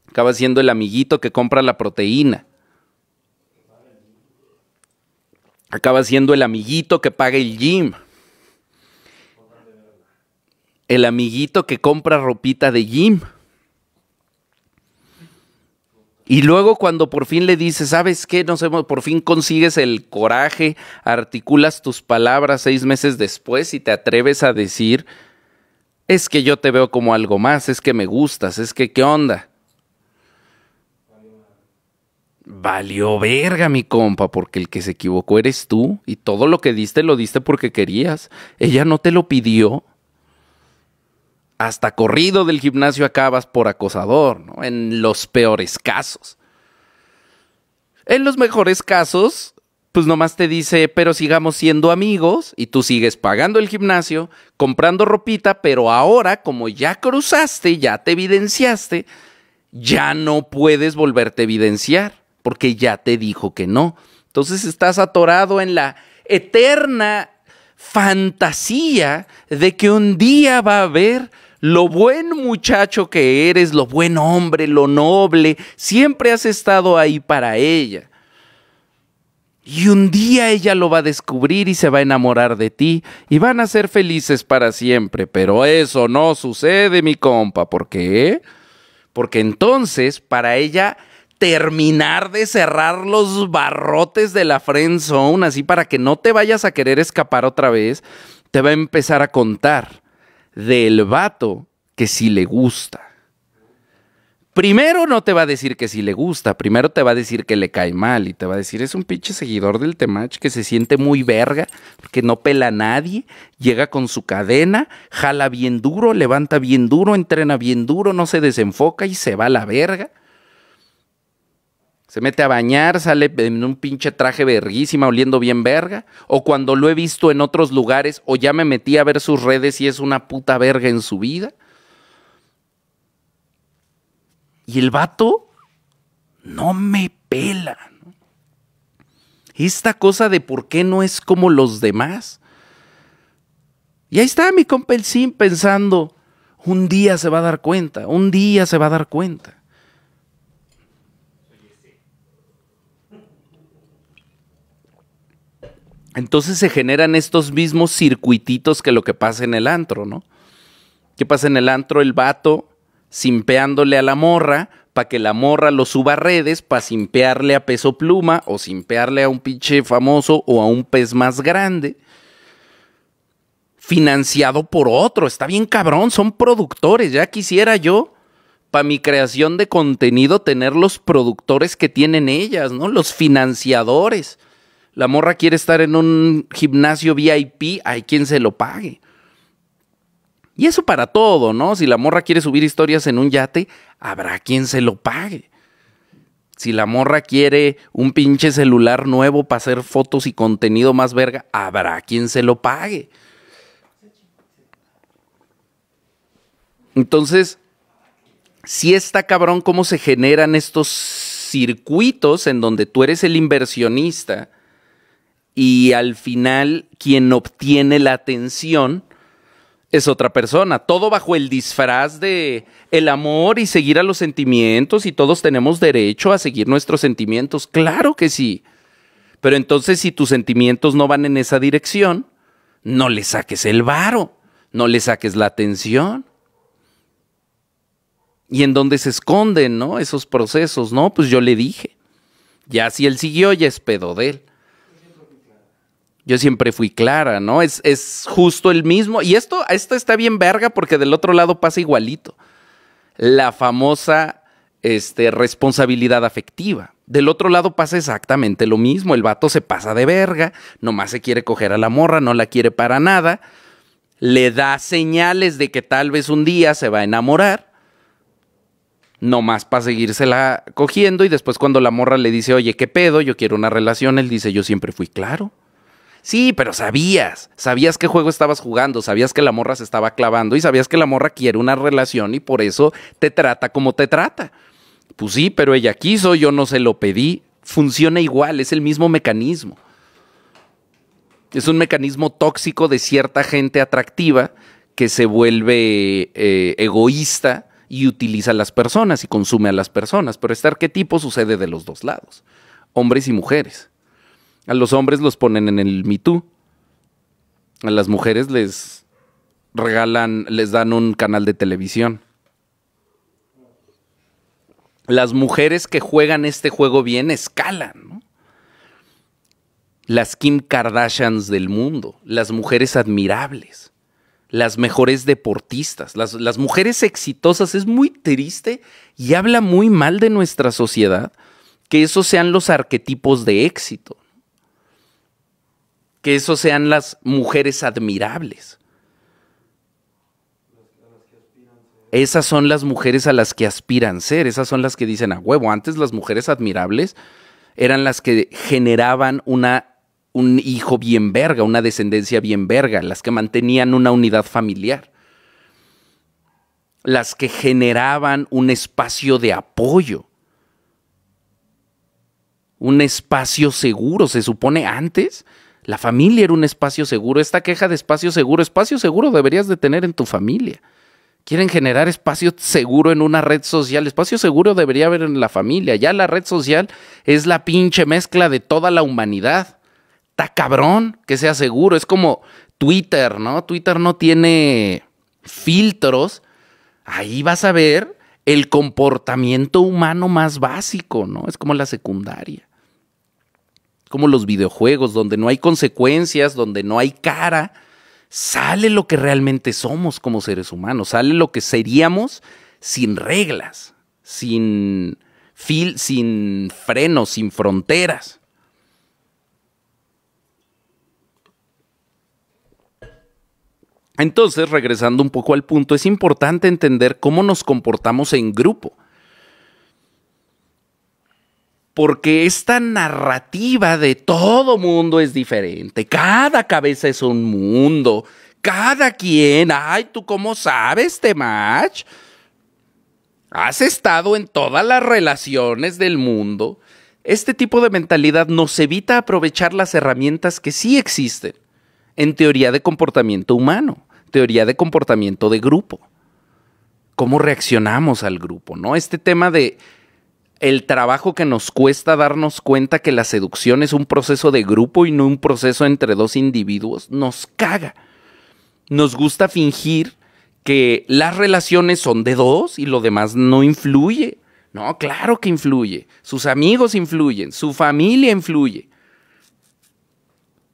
Acaba siendo el amiguito que compra la proteína acaba siendo el amiguito que paga el gym. El amiguito que compra ropita de gym. Y luego cuando por fin le dices, ¿sabes qué? Nos hemos, por fin consigues el coraje, articulas tus palabras seis meses después y te atreves a decir, es que yo te veo como algo más, es que me gustas, es que qué onda valió verga mi compa, porque el que se equivocó eres tú y todo lo que diste lo diste porque querías. Ella no te lo pidió. Hasta corrido del gimnasio acabas por acosador, ¿no? En los peores casos. En los mejores casos, pues nomás te dice, pero sigamos siendo amigos y tú sigues pagando el gimnasio, comprando ropita, pero ahora como ya cruzaste, ya te evidenciaste, ya no puedes volverte a evidenciar porque ya te dijo que no. Entonces estás atorado en la eterna fantasía de que un día va a haber lo buen muchacho que eres, lo buen hombre, lo noble, siempre has estado ahí para ella. Y un día ella lo va a descubrir y se va a enamorar de ti y van a ser felices para siempre. Pero eso no sucede, mi compa. ¿Por qué? Porque entonces para ella terminar de cerrar los barrotes de la friend zone, así para que no te vayas a querer escapar otra vez, te va a empezar a contar del vato que sí le gusta. Primero no te va a decir que sí le gusta, primero te va a decir que le cae mal y te va a decir es un pinche seguidor del Temach que se siente muy verga, que no pela a nadie, llega con su cadena, jala bien duro, levanta bien duro, entrena bien duro, no se desenfoca y se va a la verga. Se mete a bañar, sale en un pinche traje verguísima, oliendo bien verga. O cuando lo he visto en otros lugares, o ya me metí a ver sus redes y es una puta verga en su vida. Y el vato no me pela. Esta cosa de por qué no es como los demás. Y ahí está mi compa el pensando, un día se va a dar cuenta, un día se va a dar cuenta. Entonces se generan estos mismos circuititos que lo que pasa en el antro, ¿no? ¿Qué pasa en el antro? El vato simpeándole a la morra para que la morra lo suba a redes para simpearle a peso pluma o simpearle a un pinche famoso o a un pez más grande financiado por otro. Está bien cabrón, son productores. Ya quisiera yo, para mi creación de contenido, tener los productores que tienen ellas, ¿no? Los financiadores. La morra quiere estar en un gimnasio VIP, hay quien se lo pague. Y eso para todo, ¿no? Si la morra quiere subir historias en un yate, habrá quien se lo pague. Si la morra quiere un pinche celular nuevo para hacer fotos y contenido más verga, habrá quien se lo pague. Entonces, si está cabrón cómo se generan estos circuitos en donde tú eres el inversionista y al final quien obtiene la atención es otra persona. Todo bajo el disfraz de el amor y seguir a los sentimientos y todos tenemos derecho a seguir nuestros sentimientos. Claro que sí. Pero entonces si tus sentimientos no van en esa dirección, no le saques el varo, no le saques la atención. Y en dónde se esconden, ¿no? Esos procesos, ¿no? Pues yo le dije. Ya si él siguió, ya es pedo de él yo siempre fui clara, ¿no? Es, es justo el mismo. Y esto, esto está bien verga porque del otro lado pasa igualito. La famosa este, responsabilidad afectiva. Del otro lado pasa exactamente lo mismo. El vato se pasa de verga, nomás se quiere coger a la morra, no la quiere para nada. Le da señales de que tal vez un día se va a enamorar, nomás para seguírsela cogiendo. Y después, cuando la morra le dice, oye, ¿qué pedo? Yo quiero una relación, él dice, yo siempre fui claro. Sí, pero sabías, sabías qué juego estabas jugando, sabías que la morra se estaba clavando y sabías que la morra quiere una relación y por eso te trata como te trata. Pues sí, pero ella quiso, yo no se lo pedí. Funciona igual, es el mismo mecanismo. Es un mecanismo tóxico de cierta gente atractiva que se vuelve eh, egoísta y utiliza a las personas y consume a las personas. Pero ¿qué tipo sucede de los dos lados, hombres y mujeres. A los hombres los ponen en el Me Too. A las mujeres les regalan, les dan un canal de televisión. Las mujeres que juegan este juego bien escalan, Las Kim Kardashians del mundo, las mujeres admirables, las mejores deportistas, las mujeres exitosas. Es muy triste y habla muy mal de nuestra sociedad que esos sean los arquetipos de éxito que eso sean las mujeres admirables. Esas son las mujeres a las que aspiran ser, esas son las que dicen a huevo. Antes las mujeres admirables eran las que generaban un hijo bien verga, una descendencia bien verga, las que mantenían una unidad familiar, las que generaban un espacio de apoyo, un espacio seguro. Se supone antes la familia era un espacio seguro. Esta queja de espacio seguro, espacio seguro deberías de tener en tu familia. Quieren generar espacio seguro en una red social. Espacio seguro debería haber en la familia. Ya la red social es la pinche mezcla de toda la humanidad. Está cabrón que sea seguro. Es como Twitter, ¿no? Twitter no tiene filtros. Ahí vas a ver el comportamiento humano más básico, ¿no? Es como la secundaria como los videojuegos, donde no hay consecuencias, donde no hay cara, sale lo que realmente somos como seres humanos, sale lo que seríamos sin reglas, sin, fil sin frenos, sin fronteras. Entonces, regresando un poco al punto, es importante entender cómo nos comportamos en grupo porque esta narrativa de todo mundo es diferente, cada cabeza es un mundo, cada quien, ay, tú cómo sabes, Temach, has estado en todas las relaciones del mundo. Este tipo de mentalidad nos evita aprovechar las herramientas que sí existen en teoría de comportamiento humano, teoría de comportamiento de grupo. ¿Cómo reaccionamos al grupo? ¿No? Este tema de el trabajo que nos cuesta darnos cuenta que la seducción es un proceso de grupo y no un proceso entre dos individuos, nos caga. Nos gusta fingir que las relaciones son de dos y lo demás no influye. No, claro que influye. Sus amigos influyen, su familia influye.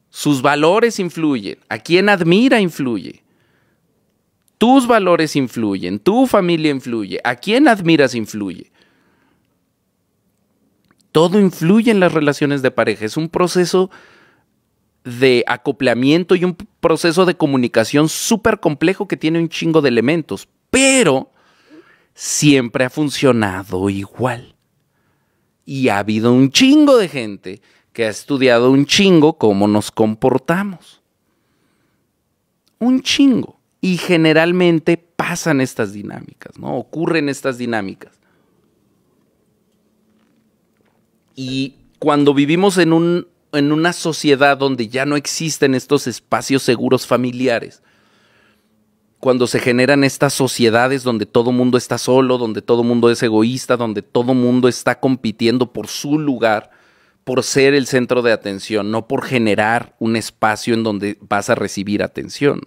Sus valores influyen, a quien admira influye. Tus valores influyen, tu familia influye, a quien admiras influye todo influye en las relaciones de pareja. Es un proceso de acoplamiento y un proceso de comunicación súper complejo que tiene un chingo de elementos, pero siempre ha funcionado igual. Y ha habido un chingo de gente que ha estudiado un chingo cómo nos comportamos. Un chingo. Y generalmente pasan estas dinámicas, ¿no? Ocurren estas dinámicas. Y cuando vivimos en, una sociedad donde ya no existen estos espacios seguros familiares, cuando se generan estas sociedades donde todo mundo está solo, donde todo mundo es egoísta, donde todo mundo está compitiendo por su lugar, por ser el centro de atención, no por generar un espacio en donde vas a recibir atención.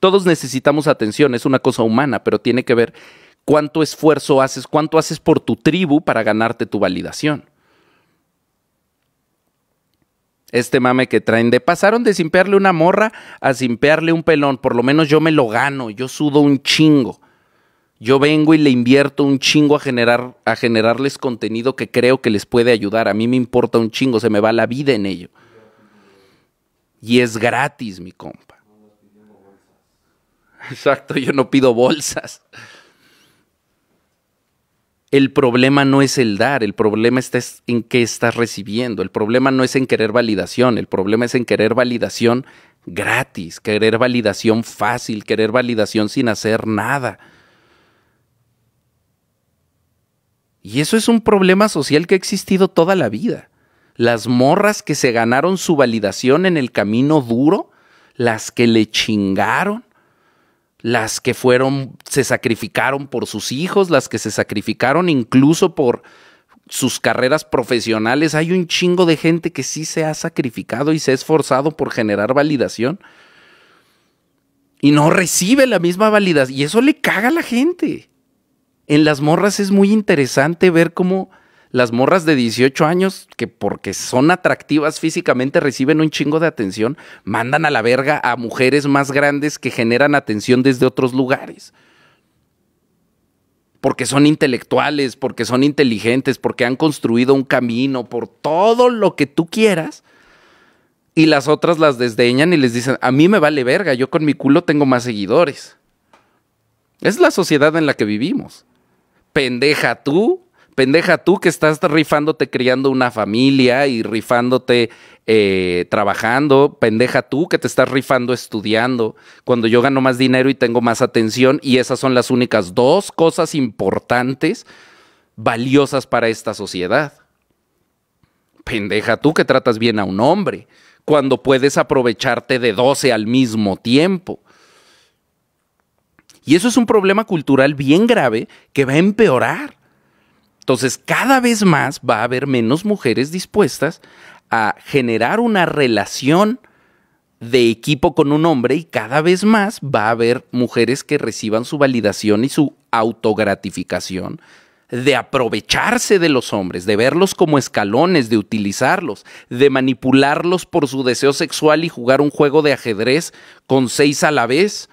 Todos necesitamos atención, es una cosa humana, pero tiene que ver cuánto esfuerzo haces, cuánto haces por tu tribu para ganarte tu validación este mame que traen de pasaron de simpearle una morra a simpearle un pelón. Por lo menos yo me lo gano, yo sudo un chingo. Yo vengo y le invierto un chingo a generar a generarles contenido que creo que les puede ayudar. A mí me importa un chingo, se me va la vida en ello. Y es gratis, mi compa. Exacto, yo no pido bolsas el problema no es el dar, el problema está en qué estás recibiendo, el problema no es en querer validación, el problema es en querer validación gratis, querer validación fácil, querer validación sin hacer nada. Y eso es un problema social que ha existido toda la vida. Las morras que se ganaron su validación en el camino duro, las que le chingaron, las que fueron, se sacrificaron por sus hijos, las que se sacrificaron incluso por sus carreras profesionales. Hay un chingo de gente que sí se ha sacrificado y se ha esforzado por generar validación y no recibe la misma validación. Y eso le caga a la gente. En las morras es muy interesante ver cómo las morras de 18 años, que porque son atractivas físicamente reciben un chingo de atención, mandan a la verga a mujeres más grandes que generan atención desde otros lugares. Porque son intelectuales, porque son inteligentes, porque han construido un camino, por todo lo que tú quieras. Y las otras las desdeñan y les dicen, a mí me vale verga, yo con mi culo tengo más seguidores. Es la sociedad en la que vivimos. Pendeja tú, pendeja tú que estás rifándote criando una familia y rifándote eh, trabajando, pendeja tú que te estás rifando estudiando, cuando yo gano más dinero y tengo más atención y esas son las únicas dos cosas importantes, valiosas para esta sociedad. Pendeja tú que tratas bien a un hombre, cuando puedes aprovecharte de 12 al mismo tiempo. Y eso es un problema cultural bien grave que va a empeorar entonces, cada vez más va a haber menos mujeres dispuestas a generar una relación de equipo con un hombre y cada vez más va a haber mujeres que reciban su validación y su autogratificación de aprovecharse de los hombres, de verlos como escalones, de utilizarlos, de manipularlos por su deseo sexual y jugar un juego de ajedrez con seis a la vez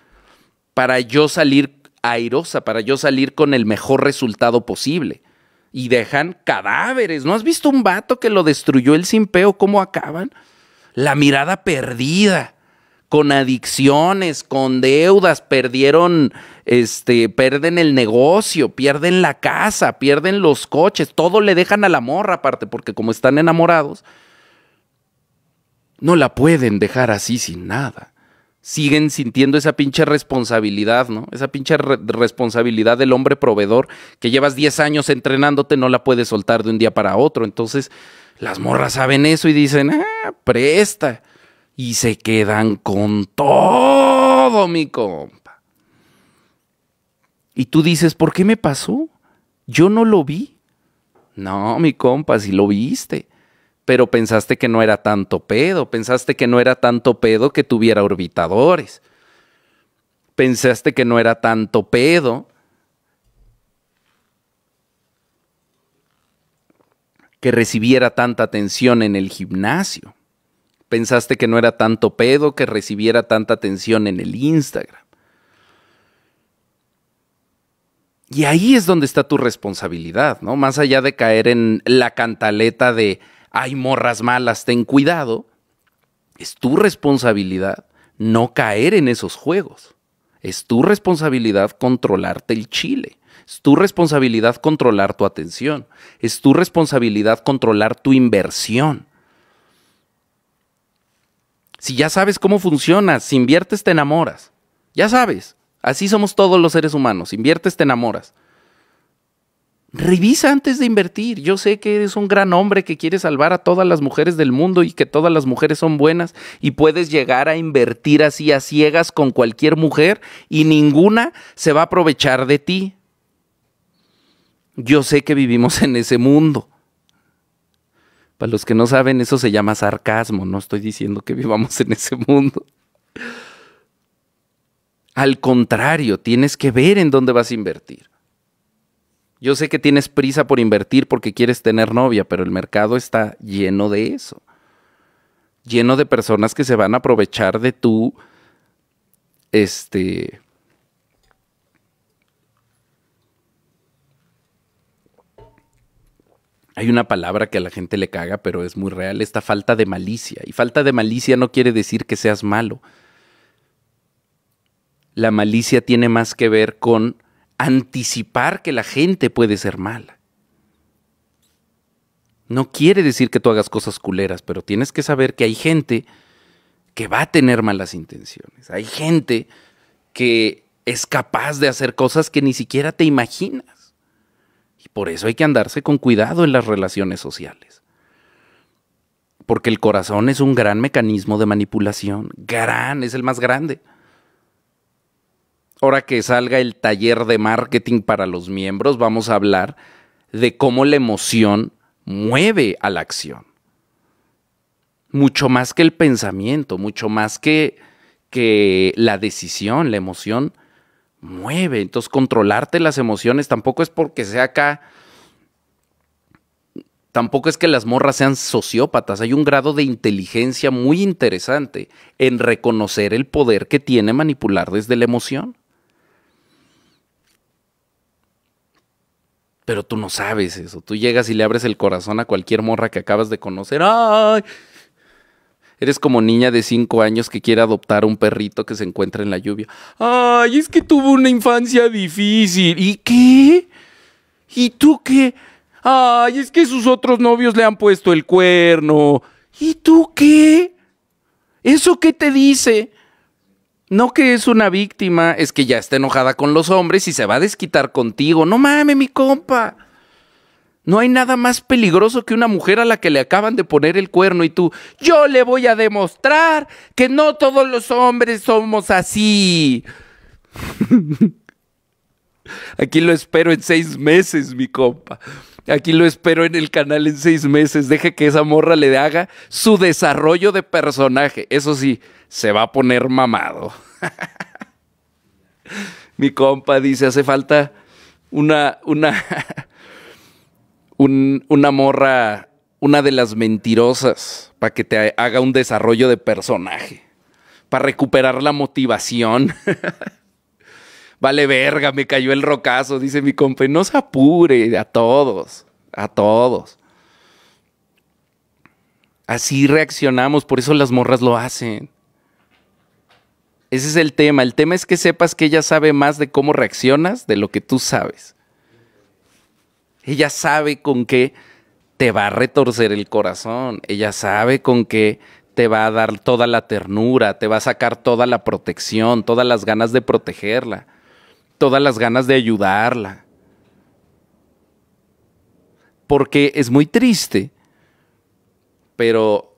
para yo salir airosa, para yo salir con el mejor resultado posible y dejan cadáveres. ¿No has visto un vato que lo destruyó el simpeo? ¿Cómo acaban? La mirada perdida, con adicciones, con deudas, perdieron, este, pierden el negocio, pierden la casa, pierden los coches, todo le dejan a la morra aparte, porque como están enamorados, no la pueden dejar así sin nada siguen sintiendo esa pinche responsabilidad, ¿no? Esa pinche responsabilidad del hombre proveedor que llevas 10 años entrenándote, no la puedes soltar de un día para otro. Entonces, las morras saben eso y dicen, ah, presta. Y se quedan con todo, mi compa. Y tú dices, ¿por qué me pasó? Yo no lo vi. No, mi compa, si lo viste pero pensaste que no era tanto pedo, pensaste que no era tanto pedo que tuviera orbitadores, pensaste que no era tanto pedo que recibiera tanta atención en el gimnasio. Pensaste que no era tanto pedo que recibiera tanta atención en el Instagram. Y ahí es donde está tu responsabilidad, ¿no? Más allá de caer en la cantaleta de, hay morras malas, ten cuidado. Es tu responsabilidad no caer en esos juegos. Es tu responsabilidad controlarte el chile. Es tu responsabilidad controlar tu atención. Es tu responsabilidad controlar tu inversión. Si ya sabes cómo funciona, si inviertes te enamoras. Ya sabes, así somos todos los seres humanos. Inviertes te enamoras. Revisa antes de invertir. Yo sé que eres un gran hombre que quiere salvar a todas las mujeres del mundo y que todas las mujeres son buenas y puedes llegar a invertir así a ciegas con cualquier mujer y ninguna se va a aprovechar de ti. Yo sé que vivimos en ese mundo. Para los que no saben, eso se llama sarcasmo. No estoy diciendo que vivamos en ese mundo. Al contrario, tienes que ver en dónde vas a invertir. Yo sé que tienes prisa por invertir porque quieres tener novia, pero el mercado está lleno de eso. Lleno de personas que se van a aprovechar de tu este Hay una palabra que a la gente le caga, pero es muy real, esta falta de malicia. Y falta de malicia no quiere decir que seas malo. La malicia tiene más que ver con anticipar que la gente puede ser mala. No quiere decir que tú hagas cosas culeras, pero tienes que saber que hay gente que va a tener malas intenciones. Hay gente que es capaz de hacer cosas que ni siquiera te imaginas. Y por eso hay que andarse con cuidado en las relaciones sociales. Porque el corazón es un gran mecanismo de manipulación, gran, es el más grande ahora que salga el taller de marketing para los miembros, vamos a hablar de cómo la emoción mueve a la acción. Mucho más que el pensamiento, mucho más que, que la decisión, la emoción mueve. Entonces, controlarte las emociones tampoco es porque sea acá. Tampoco es que las morras sean sociópatas, hay un grado de inteligencia muy interesante en reconocer el poder que tiene manipular desde la emoción. Pero tú no sabes eso. Tú llegas y le abres el corazón a cualquier morra que acabas de conocer. ¡Ay! Eres como niña de cinco años que quiere adoptar un perrito que se encuentra en la lluvia. Ay, es que tuvo una infancia difícil. ¿Y qué? ¿Y tú qué? Ay, es que sus otros novios le han puesto el cuerno. ¿Y tú qué? ¿Eso qué te dice? No que es una víctima, es que ya está enojada con los hombres y se va a desquitar contigo. No mames, mi compa. No hay nada más peligroso que una mujer a la que le acaban de poner el cuerno y tú, yo le voy a demostrar que no todos los hombres somos así. Aquí lo espero en seis meses, mi compa. Aquí lo espero en el canal en seis meses. Deje que esa morra le haga su desarrollo de personaje. Eso sí, se va a poner mamado. Mi compa dice, hace falta una, una, una morra, una de las mentirosas, para que te haga un desarrollo de personaje, para recuperar la motivación. Vale verga, me cayó el rocazo, dice mi compa. No se apure, a todos, a todos. Así reaccionamos, por eso las morras lo hacen. Ese es el tema. El tema es que sepas que ella sabe más de cómo reaccionas de lo que tú sabes. Ella sabe con qué te va a retorcer el corazón. Ella sabe con qué te va a dar toda la ternura, te va a sacar toda la protección, todas las ganas de protegerla todas las ganas de ayudarla. Porque es muy triste, pero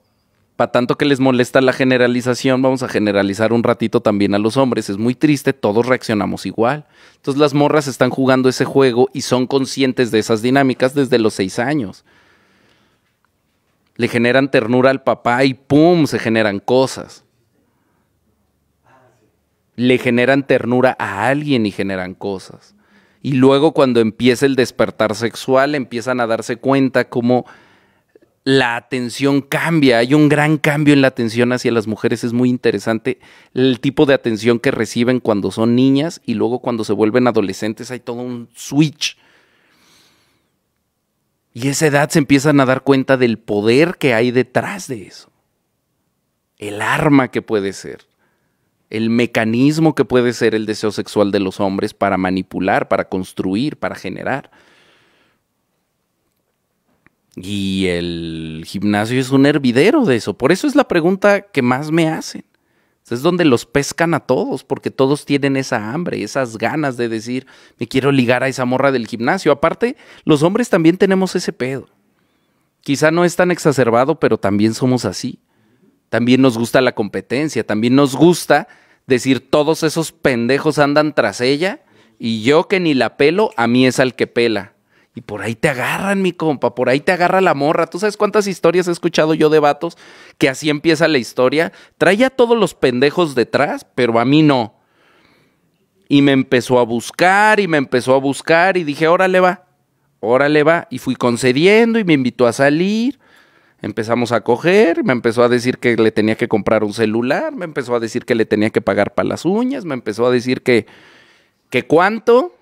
para tanto que les molesta la generalización, vamos a generalizar un ratito también a los hombres. Es muy triste, todos reaccionamos igual. Entonces las morras están jugando ese juego y son conscientes de esas dinámicas desde los seis años. Le generan ternura al papá y ¡pum! se generan cosas le generan ternura a alguien y generan cosas. Y luego cuando empieza el despertar sexual, empiezan a darse cuenta cómo la atención cambia, hay un gran cambio en la atención hacia las mujeres, es muy interesante el tipo de atención que reciben cuando son niñas y luego cuando se vuelven adolescentes hay todo un switch. Y esa edad se empiezan a dar cuenta del poder que hay detrás de eso, el arma que puede ser el mecanismo que puede ser el deseo sexual de los hombres para manipular, para construir, para generar. Y el gimnasio es un hervidero de eso. Por eso es la pregunta que más me hacen. Es donde los pescan a todos, porque todos tienen esa hambre, esas ganas de decir, me quiero ligar a esa morra del gimnasio. Aparte, los hombres también tenemos ese pedo. Quizá no es tan exacerbado, pero también somos así. También nos gusta la competencia, también nos gusta decir, todos esos pendejos andan tras ella y yo que ni la pelo, a mí es al que pela. Y por ahí te agarran, mi compa, por ahí te agarra la morra. ¿Tú sabes cuántas historias he escuchado yo de vatos que así empieza la historia? Traía a todos los pendejos detrás, pero a mí no. Y me empezó a buscar y me empezó a buscar y dije, órale va, órale va. Y fui concediendo y me invitó a salir Empezamos a coger, me empezó a decir que le tenía que comprar un celular, me empezó a decir que le tenía que pagar para las uñas, me empezó a decir que, que cuánto,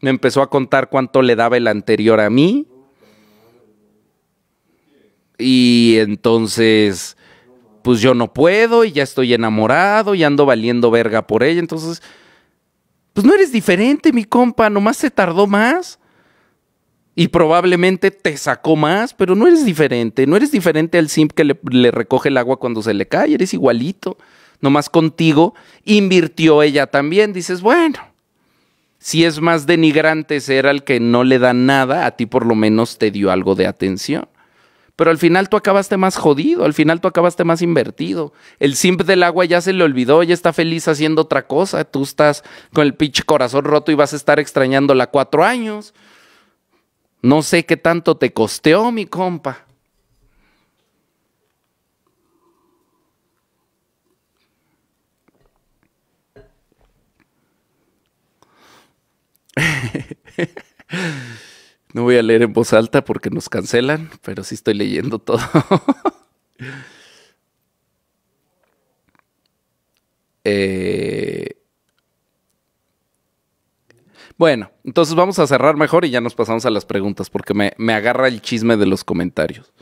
me empezó a contar cuánto le daba el anterior a mí. Y entonces, pues yo no puedo y ya estoy enamorado y ando valiendo verga por ella. Entonces, pues no eres diferente, mi compa, nomás se tardó más y probablemente te sacó más, pero no eres diferente, no eres diferente al simp que le, recoge el agua cuando se le cae, eres igualito, nomás contigo invirtió ella también, dices, bueno, si es más denigrante ser al que no le da nada, a ti por lo menos te dio algo de atención. Pero al final tú acabaste más jodido, al final tú acabaste más invertido. El simp del agua ya se le olvidó, ya está feliz haciendo otra cosa. Tú estás con el pinche corazón roto y vas a estar extrañándola cuatro años. No sé qué tanto te costeó, mi compa. No voy a leer en voz alta porque nos cancelan, pero sí estoy leyendo todo. eh, bueno, entonces vamos a cerrar mejor y ya nos pasamos a las preguntas porque me, agarra el chisme de los comentarios.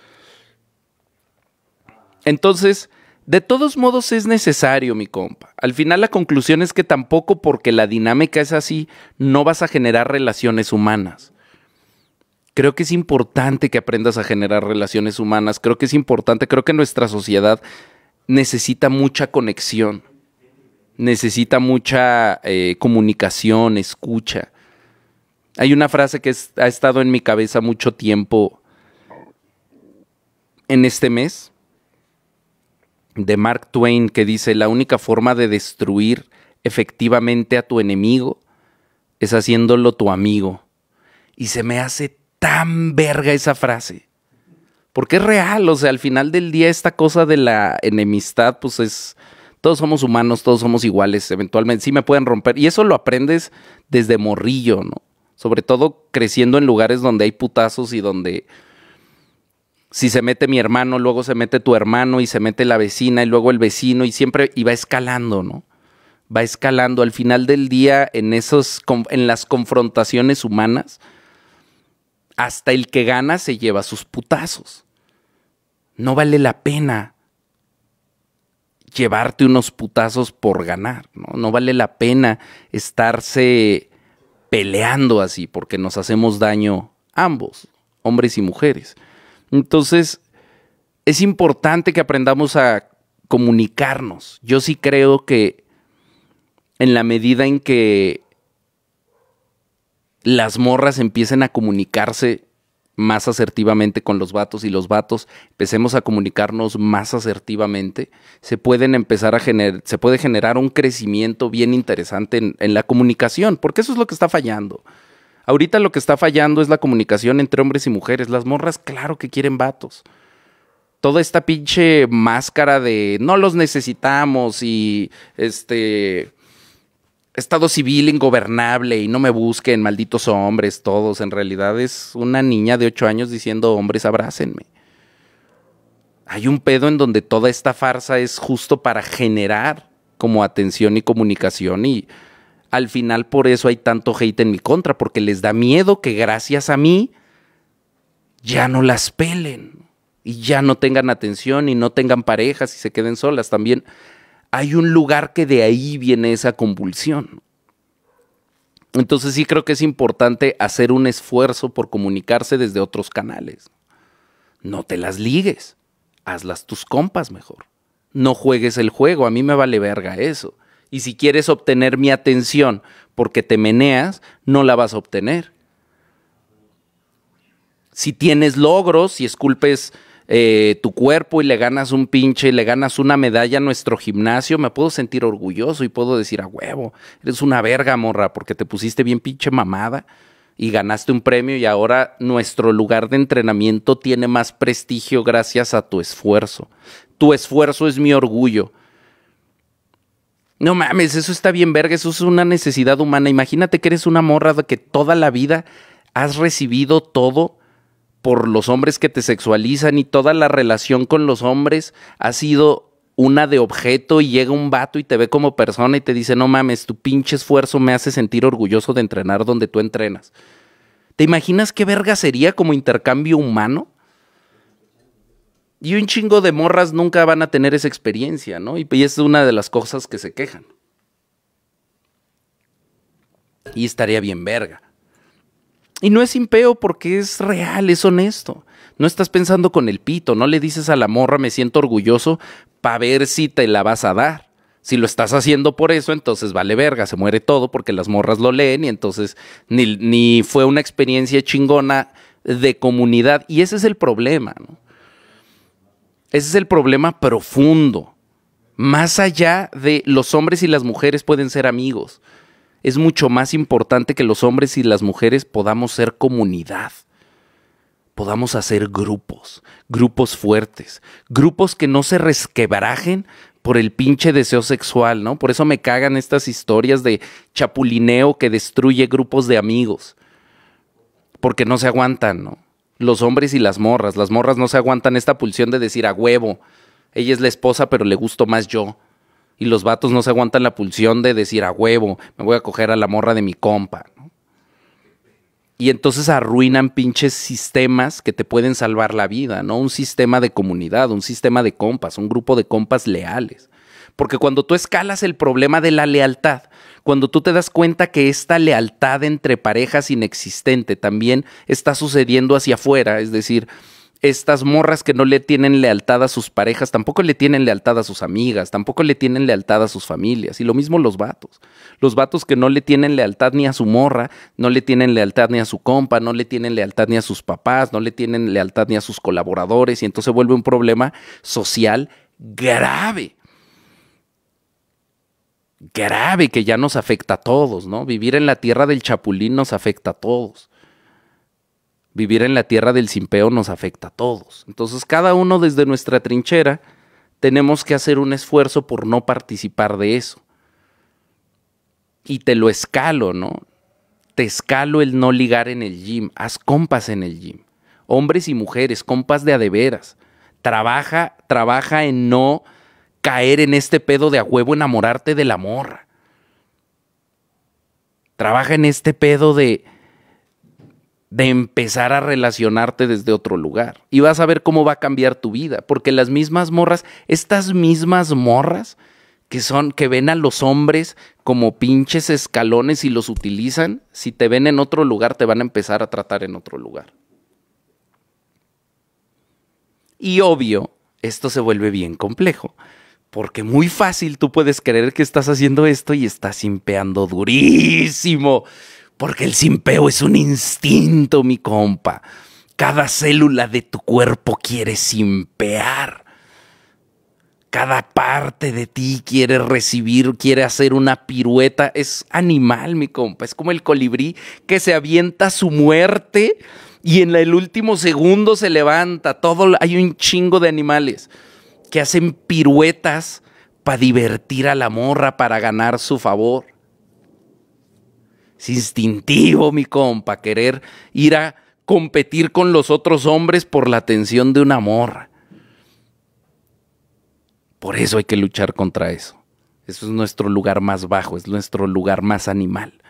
Entonces, de todos modos es necesario, mi compa. Al final la conclusión es que tampoco porque la dinámica es así, no vas a generar relaciones humanas. Creo que es importante que aprendas a generar relaciones humanas, creo que es importante, creo que nuestra sociedad necesita mucha conexión necesita mucha eh, comunicación, escucha. Hay una frase que ha estado en mi cabeza mucho tiempo en este mes de Mark Twain que dice, la única forma de destruir efectivamente a tu enemigo es haciéndolo tu amigo. Y se me hace tan verga esa frase. Porque es real, o sea, al final del día esta cosa de la enemistad, pues es, todos somos humanos, todos somos iguales, eventualmente sí me pueden romper. Y eso lo aprendes desde morrillo, ¿no? Sobre todo creciendo en lugares donde hay putazos y donde si se mete mi hermano, luego se mete tu hermano y se mete la vecina y luego el vecino y siempre y va escalando, ¿no? Va escalando. Al final del día, en, esos, en las confrontaciones humanas, hasta el que gana se lleva sus putazos. No vale la pena llevarte unos putazos por ganar, ¿no? vale la pena estarse peleando así porque nos hacemos daño ambos, hombres y mujeres. Entonces, es importante que aprendamos a comunicarnos. Yo sí creo que en la medida en que las morras empiecen a comunicarse más asertivamente con los vatos y los vatos empecemos a comunicarnos más asertivamente, se pueden empezar a generar, se puede generar un crecimiento bien interesante en, en, la comunicación, porque eso es lo que está fallando. Ahorita lo que está fallando es la comunicación entre hombres y mujeres. Las morras, claro que quieren vatos. Toda esta pinche máscara de no los necesitamos y este estado civil ingobernable y no me busquen, malditos hombres, todos. En realidad es una niña de ocho años diciendo, hombres, abrácenme. Hay un pedo en donde toda esta farsa es justo para generar como atención y comunicación y al final por eso hay tanto hate en mi contra, porque les da miedo que gracias a mí ya no las pelen y ya no tengan atención y no tengan parejas y se queden solas. También hay un lugar que de ahí viene esa convulsión. Entonces sí creo que es importante hacer un esfuerzo por comunicarse desde otros canales. No te las ligues, hazlas tus compas mejor. No juegues el juego, a mí me vale verga eso. Y si quieres obtener mi atención porque te meneas, no la vas a obtener. Si tienes logros, y esculpes eh, tu cuerpo y le ganas un pinche y le ganas una medalla a nuestro gimnasio, me puedo sentir orgulloso y puedo decir a huevo, eres una verga, morra, porque te pusiste bien pinche mamada y ganaste un premio y ahora nuestro lugar de entrenamiento tiene más prestigio gracias a tu esfuerzo. Tu esfuerzo es mi orgullo. No mames, eso está bien verga, eso es una necesidad humana. Imagínate que eres una morra que toda la vida has recibido todo por los hombres que te sexualizan y toda la relación con los hombres ha sido una de objeto y llega un vato y te ve como persona y te dice, no mames, tu pinche esfuerzo me hace sentir orgulloso de entrenar donde tú entrenas. ¿Te imaginas qué verga sería como intercambio humano? Y un chingo de morras nunca van a tener esa experiencia, ¿no? Y, es una de las cosas que se quejan. Y estaría bien verga. Y no es impeo porque es real, es honesto. No estás pensando con el pito, no le dices a la morra me siento orgulloso para ver si te la vas a dar. Si lo estás haciendo por eso, entonces vale verga, se muere todo porque las morras lo leen y entonces ni, fue una experiencia chingona de comunidad. Y ese es el problema, Ese es el problema profundo. Más allá de los hombres y las mujeres pueden ser amigos es mucho más importante que los hombres y las mujeres podamos ser comunidad, podamos hacer grupos, grupos fuertes, grupos que no se resquebrajen por el pinche deseo sexual, ¿no? Por eso me cagan estas historias de chapulineo que destruye grupos de amigos, porque no se aguantan, ¿no? Los hombres y las morras, las morras no se aguantan esta pulsión de decir a huevo, ella es la esposa pero le gusto más yo y los vatos no se aguantan la pulsión de decir a huevo, me voy a coger a la morra de mi compa. Y entonces arruinan pinches sistemas que te pueden salvar la vida, ¿no? Un sistema de comunidad, un sistema de compas, un grupo de compas leales. Porque cuando tú escalas el problema de la lealtad, cuando tú te das cuenta que esta lealtad entre parejas inexistente también está sucediendo hacia afuera, es decir, estas morras que no le tienen lealtad a sus parejas, tampoco le tienen lealtad a sus amigas, tampoco le tienen lealtad a sus familias. Y lo mismo los vatos. Los vatos que no le tienen lealtad ni a su morra, no le tienen lealtad ni a su compa, no le tienen lealtad ni a sus papás, no le tienen lealtad ni a sus colaboradores. Y entonces vuelve un problema social grave grave que ya nos afecta a todos, ¿no? Vivir en la tierra del chapulín nos afecta a todos vivir en la tierra del simpeo nos afecta a todos. Entonces, cada uno desde nuestra trinchera tenemos que hacer un esfuerzo por no participar de eso. Y te lo escalo, ¿no? Te escalo el no ligar en el gym. Haz compas en el gym. Hombres y mujeres, compas de adeveras. Trabaja, trabaja en no caer en este pedo de a huevo enamorarte de la morra. Trabaja en este pedo de de empezar a relacionarte desde otro lugar. Y vas a ver cómo va a cambiar tu vida, porque las mismas morras, estas mismas morras que son que ven a los hombres como pinches escalones y los utilizan, si te ven en otro lugar te van a empezar a tratar en otro lugar. Y obvio, esto se vuelve bien complejo, porque muy fácil tú puedes creer que estás haciendo esto y estás impeando durísimo. Porque el simpeo es un instinto, mi compa. Cada célula de tu cuerpo quiere simpear. Cada parte de ti quiere recibir, quiere hacer una pirueta. Es animal, mi compa. Es como el colibrí que se avienta su muerte y en el último segundo se levanta. Todo, hay un chingo de animales que hacen piruetas para divertir a la morra, para ganar su favor. Es instintivo, mi compa, querer ir a competir con los otros hombres por la atención de un amor. Por eso hay que luchar contra eso. Eso es nuestro lugar más bajo, es nuestro lugar más animal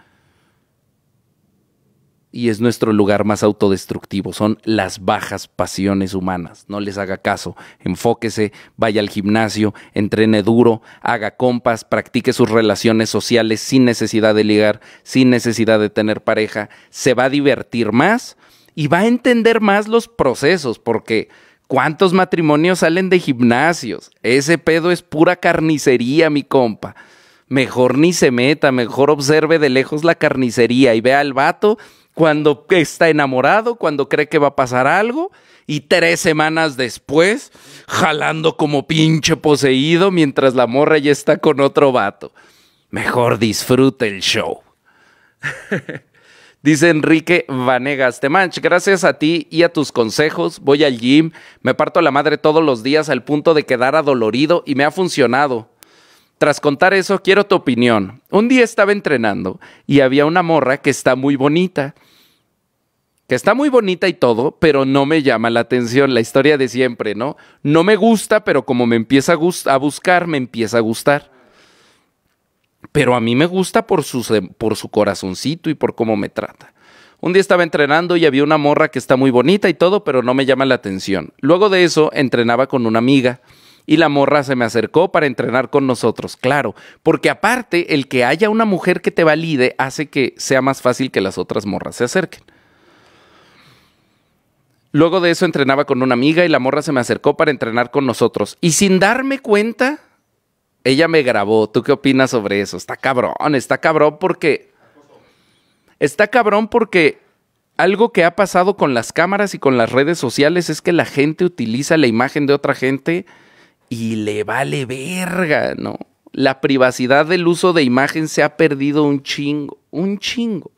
y es nuestro lugar más autodestructivo, son las bajas pasiones humanas. No les haga caso, enfóquese, vaya al gimnasio, entrene duro, haga compas, practique sus relaciones sociales sin necesidad de ligar, sin necesidad de tener pareja, se va a divertir más y va a entender más los procesos, porque ¿cuántos matrimonios salen de gimnasios? Ese pedo es pura carnicería, mi compa. Mejor ni se meta, mejor observe de lejos la carnicería y vea al vato cuando está enamorado, cuando cree que va a pasar algo, y tres semanas después, jalando como pinche poseído mientras la morra ya está con otro vato. Mejor disfrute el show. Dice Enrique Vanegas, manche gracias a ti y a tus consejos, voy al gym, me parto la madre todos los días al punto de quedar adolorido y me ha funcionado. Tras contar eso, quiero tu opinión. Un día estaba entrenando y había una morra que está muy bonita. Que está muy bonita y todo, pero no me llama la atención. La historia de siempre, ¿no? No me gusta, pero como me empieza a, buscar, me empieza a gustar. Pero a mí me gusta por, por su corazoncito y por cómo me trata. Un día estaba entrenando y había una morra que está muy bonita y todo, pero no me llama la atención. Luego de eso, entrenaba con una amiga. Y la morra se me acercó para entrenar con nosotros, claro, porque aparte el que haya una mujer que te valide hace que sea más fácil que las otras morras se acerquen. Luego de eso entrenaba con una amiga y la morra se me acercó para entrenar con nosotros. Y sin darme cuenta, ella me grabó. ¿Tú qué opinas sobre eso? Está cabrón, está cabrón porque... Está cabrón porque algo que ha pasado con las cámaras y con las redes sociales es que la gente utiliza la imagen de otra gente y le vale verga, ¿no? La privacidad del uso de imagen se ha perdido un chingo, un chingo.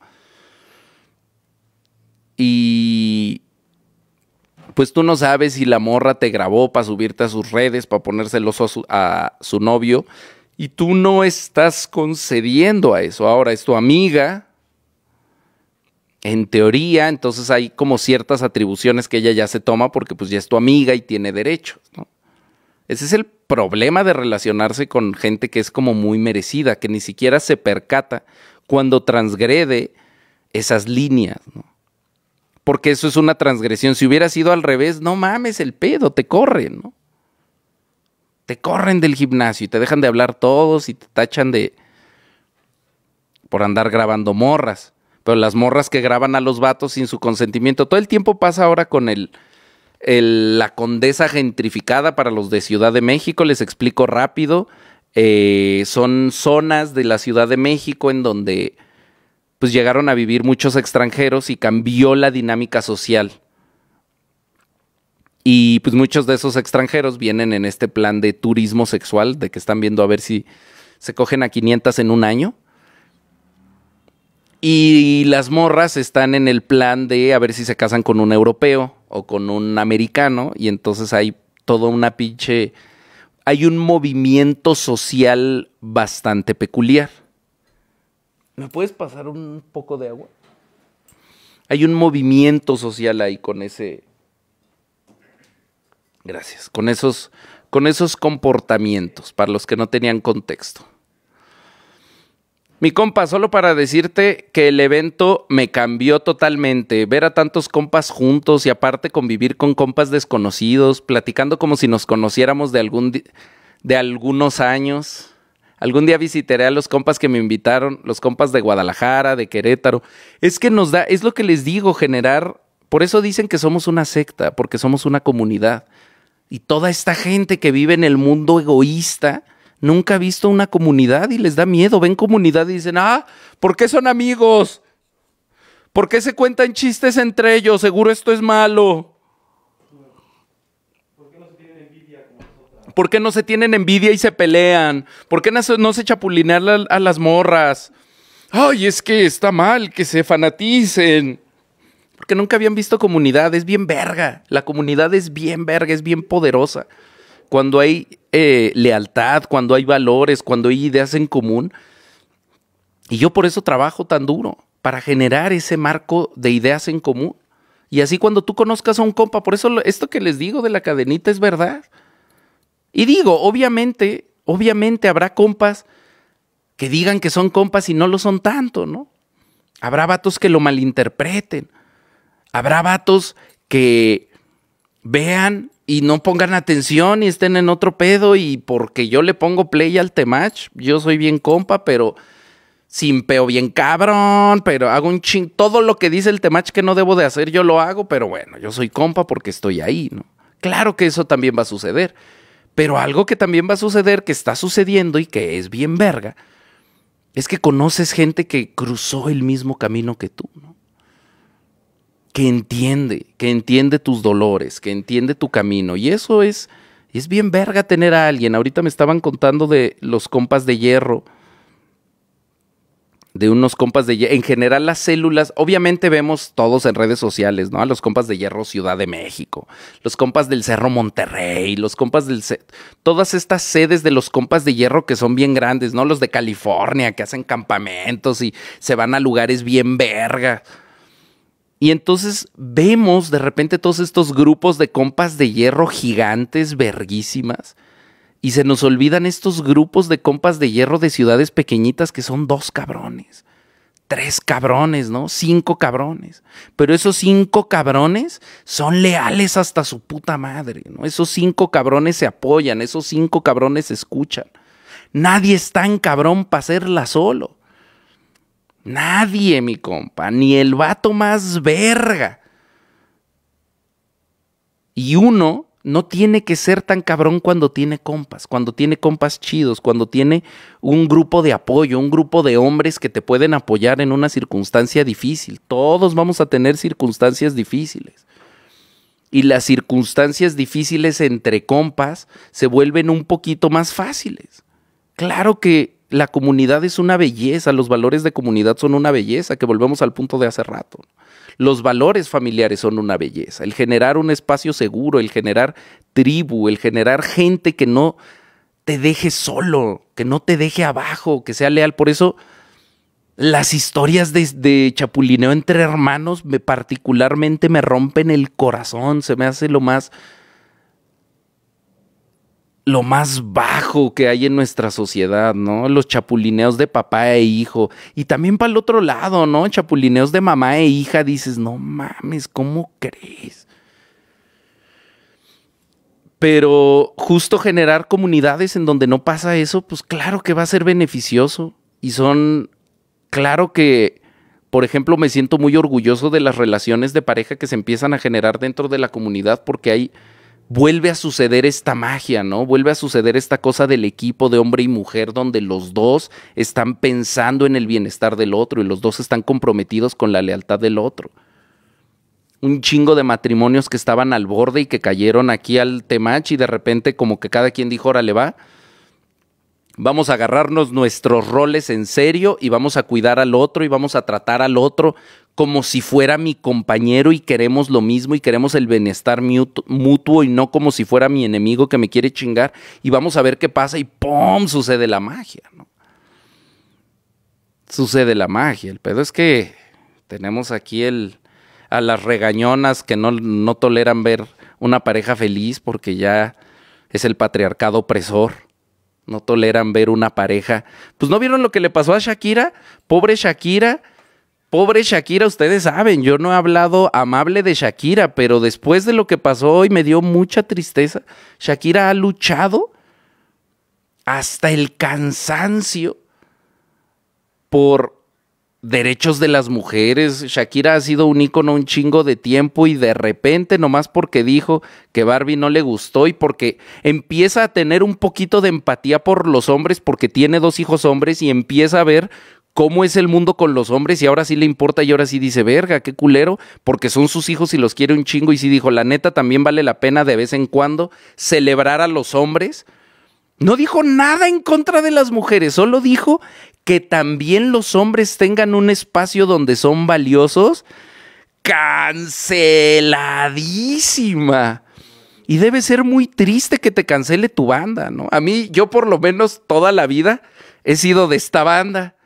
Y pues tú no sabes si la morra te grabó para subirte a sus redes, para ponerse a a su novio, y tú no estás concediendo a eso. Ahora es tu amiga, en teoría, entonces hay como ciertas atribuciones que ella ya se toma porque pues ya es tu amiga y tiene derechos, ¿no? Ese es el problema de relacionarse con gente que es como muy merecida, que ni siquiera se percata cuando transgrede esas líneas, ¿no? Porque eso es una transgresión. Si hubiera sido al revés, no mames el pedo, te corren, ¿no? Te corren del gimnasio y te dejan de hablar todos y te tachan de... por andar grabando morras. Pero las morras que graban a los vatos sin su consentimiento, todo el tiempo pasa ahora con el la condesa gentrificada para los de Ciudad de México, les explico rápido. Eh, son zonas de la Ciudad de México en donde pues llegaron a vivir muchos extranjeros y cambió la dinámica social. Y pues muchos de esos extranjeros vienen en este plan de turismo sexual, de que están viendo a ver si se cogen a 500 en un año. Y las morras están en el plan de a ver si se casan con un europeo o con un americano. Y entonces hay todo una pinche... Hay un movimiento social bastante peculiar. ¿Me puedes pasar un poco de agua? Hay un movimiento social ahí con ese... Gracias. Con esos, con esos comportamientos, para los que no tenían contexto. Mi compa, solo para decirte que el evento me cambió totalmente. Ver a tantos compas juntos y aparte convivir con compas desconocidos, platicando como si nos conociéramos de, algún de algunos años. Algún día visitaré a los compas que me invitaron, los compas de Guadalajara, de Querétaro. Es que nos da, es lo que les digo, generar. Por eso dicen que somos una secta, porque somos una comunidad. Y toda esta gente que vive en el mundo egoísta, nunca ha visto una comunidad y les da miedo. Ven comunidad y dicen, ah, ¿por qué son amigos? ¿Por qué se cuentan chistes entre ellos? Seguro esto es malo. ¿Por qué no se tienen envidia y se pelean? ¿Por qué no se, no se chapulinean a, las morras? Ay, es que está mal que se fanaticen. Porque nunca habían visto comunidad, es bien verga. La comunidad es bien verga, es bien poderosa. Cuando hay eh, lealtad, cuando hay valores, cuando hay ideas en común. Y yo por eso trabajo tan duro, para generar ese marco de ideas en común. Y así cuando tú conozcas a un compa, por eso esto que les digo de la cadenita es verdad. Y digo, obviamente, obviamente habrá compas que digan que son compas y no lo son tanto, ¿no? Habrá vatos que lo malinterpreten. Habrá vatos que vean y no pongan atención y estén en otro pedo y porque yo le pongo play al temach, yo soy bien compa, pero sin peo bien cabrón, pero hago un ching, todo lo que dice el temach que no debo de hacer, yo lo hago, pero bueno, yo soy compa porque estoy ahí, ¿no? Claro que eso también va a suceder, pero algo que también va a suceder, que está sucediendo y que es bien verga, es que conoces gente que cruzó el mismo camino que tú, ¿no? que entiende, que entiende tus dolores, que entiende tu camino. Y eso es, es bien verga tener a alguien. Ahorita me estaban contando de los compas de hierro, de unos compas de hierro. En general las células, obviamente vemos todos en redes sociales, ¿no? A los compas de hierro Ciudad de México, los compas del Cerro Monterrey, los compas del... Todas estas sedes de los compas de hierro que son bien grandes, ¿no? Los de California, que hacen campamentos y se van a lugares bien verga. Y entonces vemos de repente todos estos grupos de compas de hierro gigantes, verguísimas. Y se nos olvidan estos grupos de compas de hierro de ciudades pequeñitas que son dos cabrones, tres cabrones, ¿no? Cinco cabrones. Pero esos cinco cabrones son leales hasta su puta madre, ¿no? Esos cinco cabrones se apoyan, esos cinco cabrones se escuchan. Nadie es tan cabrón para hacerla solo. Nadie, mi compa, ni el vato más verga. Y uno no tiene que ser tan cabrón cuando tiene compas, cuando tiene compas chidos, cuando tiene un grupo de apoyo, un grupo de hombres que te pueden apoyar en una circunstancia difícil. Todos vamos a tener circunstancias difíciles. Y las circunstancias difíciles entre compas se vuelven un poquito más fáciles. Claro que la comunidad es una belleza, los valores de comunidad son una belleza, que volvemos al punto de hace rato. Los valores familiares son una belleza, el generar un espacio seguro, el generar tribu, el generar gente que no te deje solo, que no te deje abajo, que sea leal. Por eso las historias de, chapulineo entre hermanos me particularmente me rompen el corazón, se me hace lo más lo más bajo que hay en nuestra sociedad, ¿no? Los chapulineos de papá e hijo. Y también para el otro lado, ¿no? Chapulineos de mamá e hija. Dices, no mames, ¿cómo crees? Pero justo generar comunidades en donde no pasa eso, pues claro que va a ser beneficioso. Y son, claro que, por ejemplo, me siento muy orgulloso de las relaciones de pareja que se empiezan a generar dentro de la comunidad porque hay vuelve a suceder esta magia, ¿no? Vuelve a suceder esta cosa del equipo de hombre y mujer donde los dos están pensando en el bienestar del otro y los dos están comprometidos con la lealtad del otro. Un chingo de matrimonios que estaban al borde y que cayeron aquí al Temach y de repente como que cada quien dijo, órale va, Vamos a agarrarnos nuestros roles en serio y vamos a cuidar al otro y vamos a tratar al otro como si fuera mi compañero y queremos lo mismo y queremos el bienestar mutuo y no como si fuera mi enemigo que me quiere chingar y vamos a ver qué pasa y ¡pum! sucede la magia. Sucede la magia. El pedo es que tenemos aquí el, a las regañonas que no, no toleran ver una pareja feliz porque ya es el patriarcado opresor no toleran ver una pareja. Pues no vieron lo que le pasó a Shakira, pobre Shakira. Pobre Shakira, ustedes saben, yo no he hablado amable de Shakira, pero después de lo que pasó hoy me dio mucha tristeza. Shakira ha luchado hasta el cansancio por derechos de las mujeres. Shakira ha sido un ícono un chingo de tiempo y de repente, nomás porque dijo que Barbie no le gustó y porque empieza a tener un poquito de empatía por los hombres porque tiene dos hijos hombres y empieza a ver cómo es el mundo con los hombres y ahora sí le importa y ahora sí dice, verga, qué culero, porque son sus hijos y los quiere un chingo y sí dijo, la neta también vale la pena de vez en cuando celebrar a los hombres no dijo nada en contra de las mujeres, solo dijo que también los hombres tengan un espacio donde son valiosos. Canceladísima. Y debe ser muy triste que te cancele tu banda, ¿no? A mí, yo por lo menos toda la vida he sido de esta banda.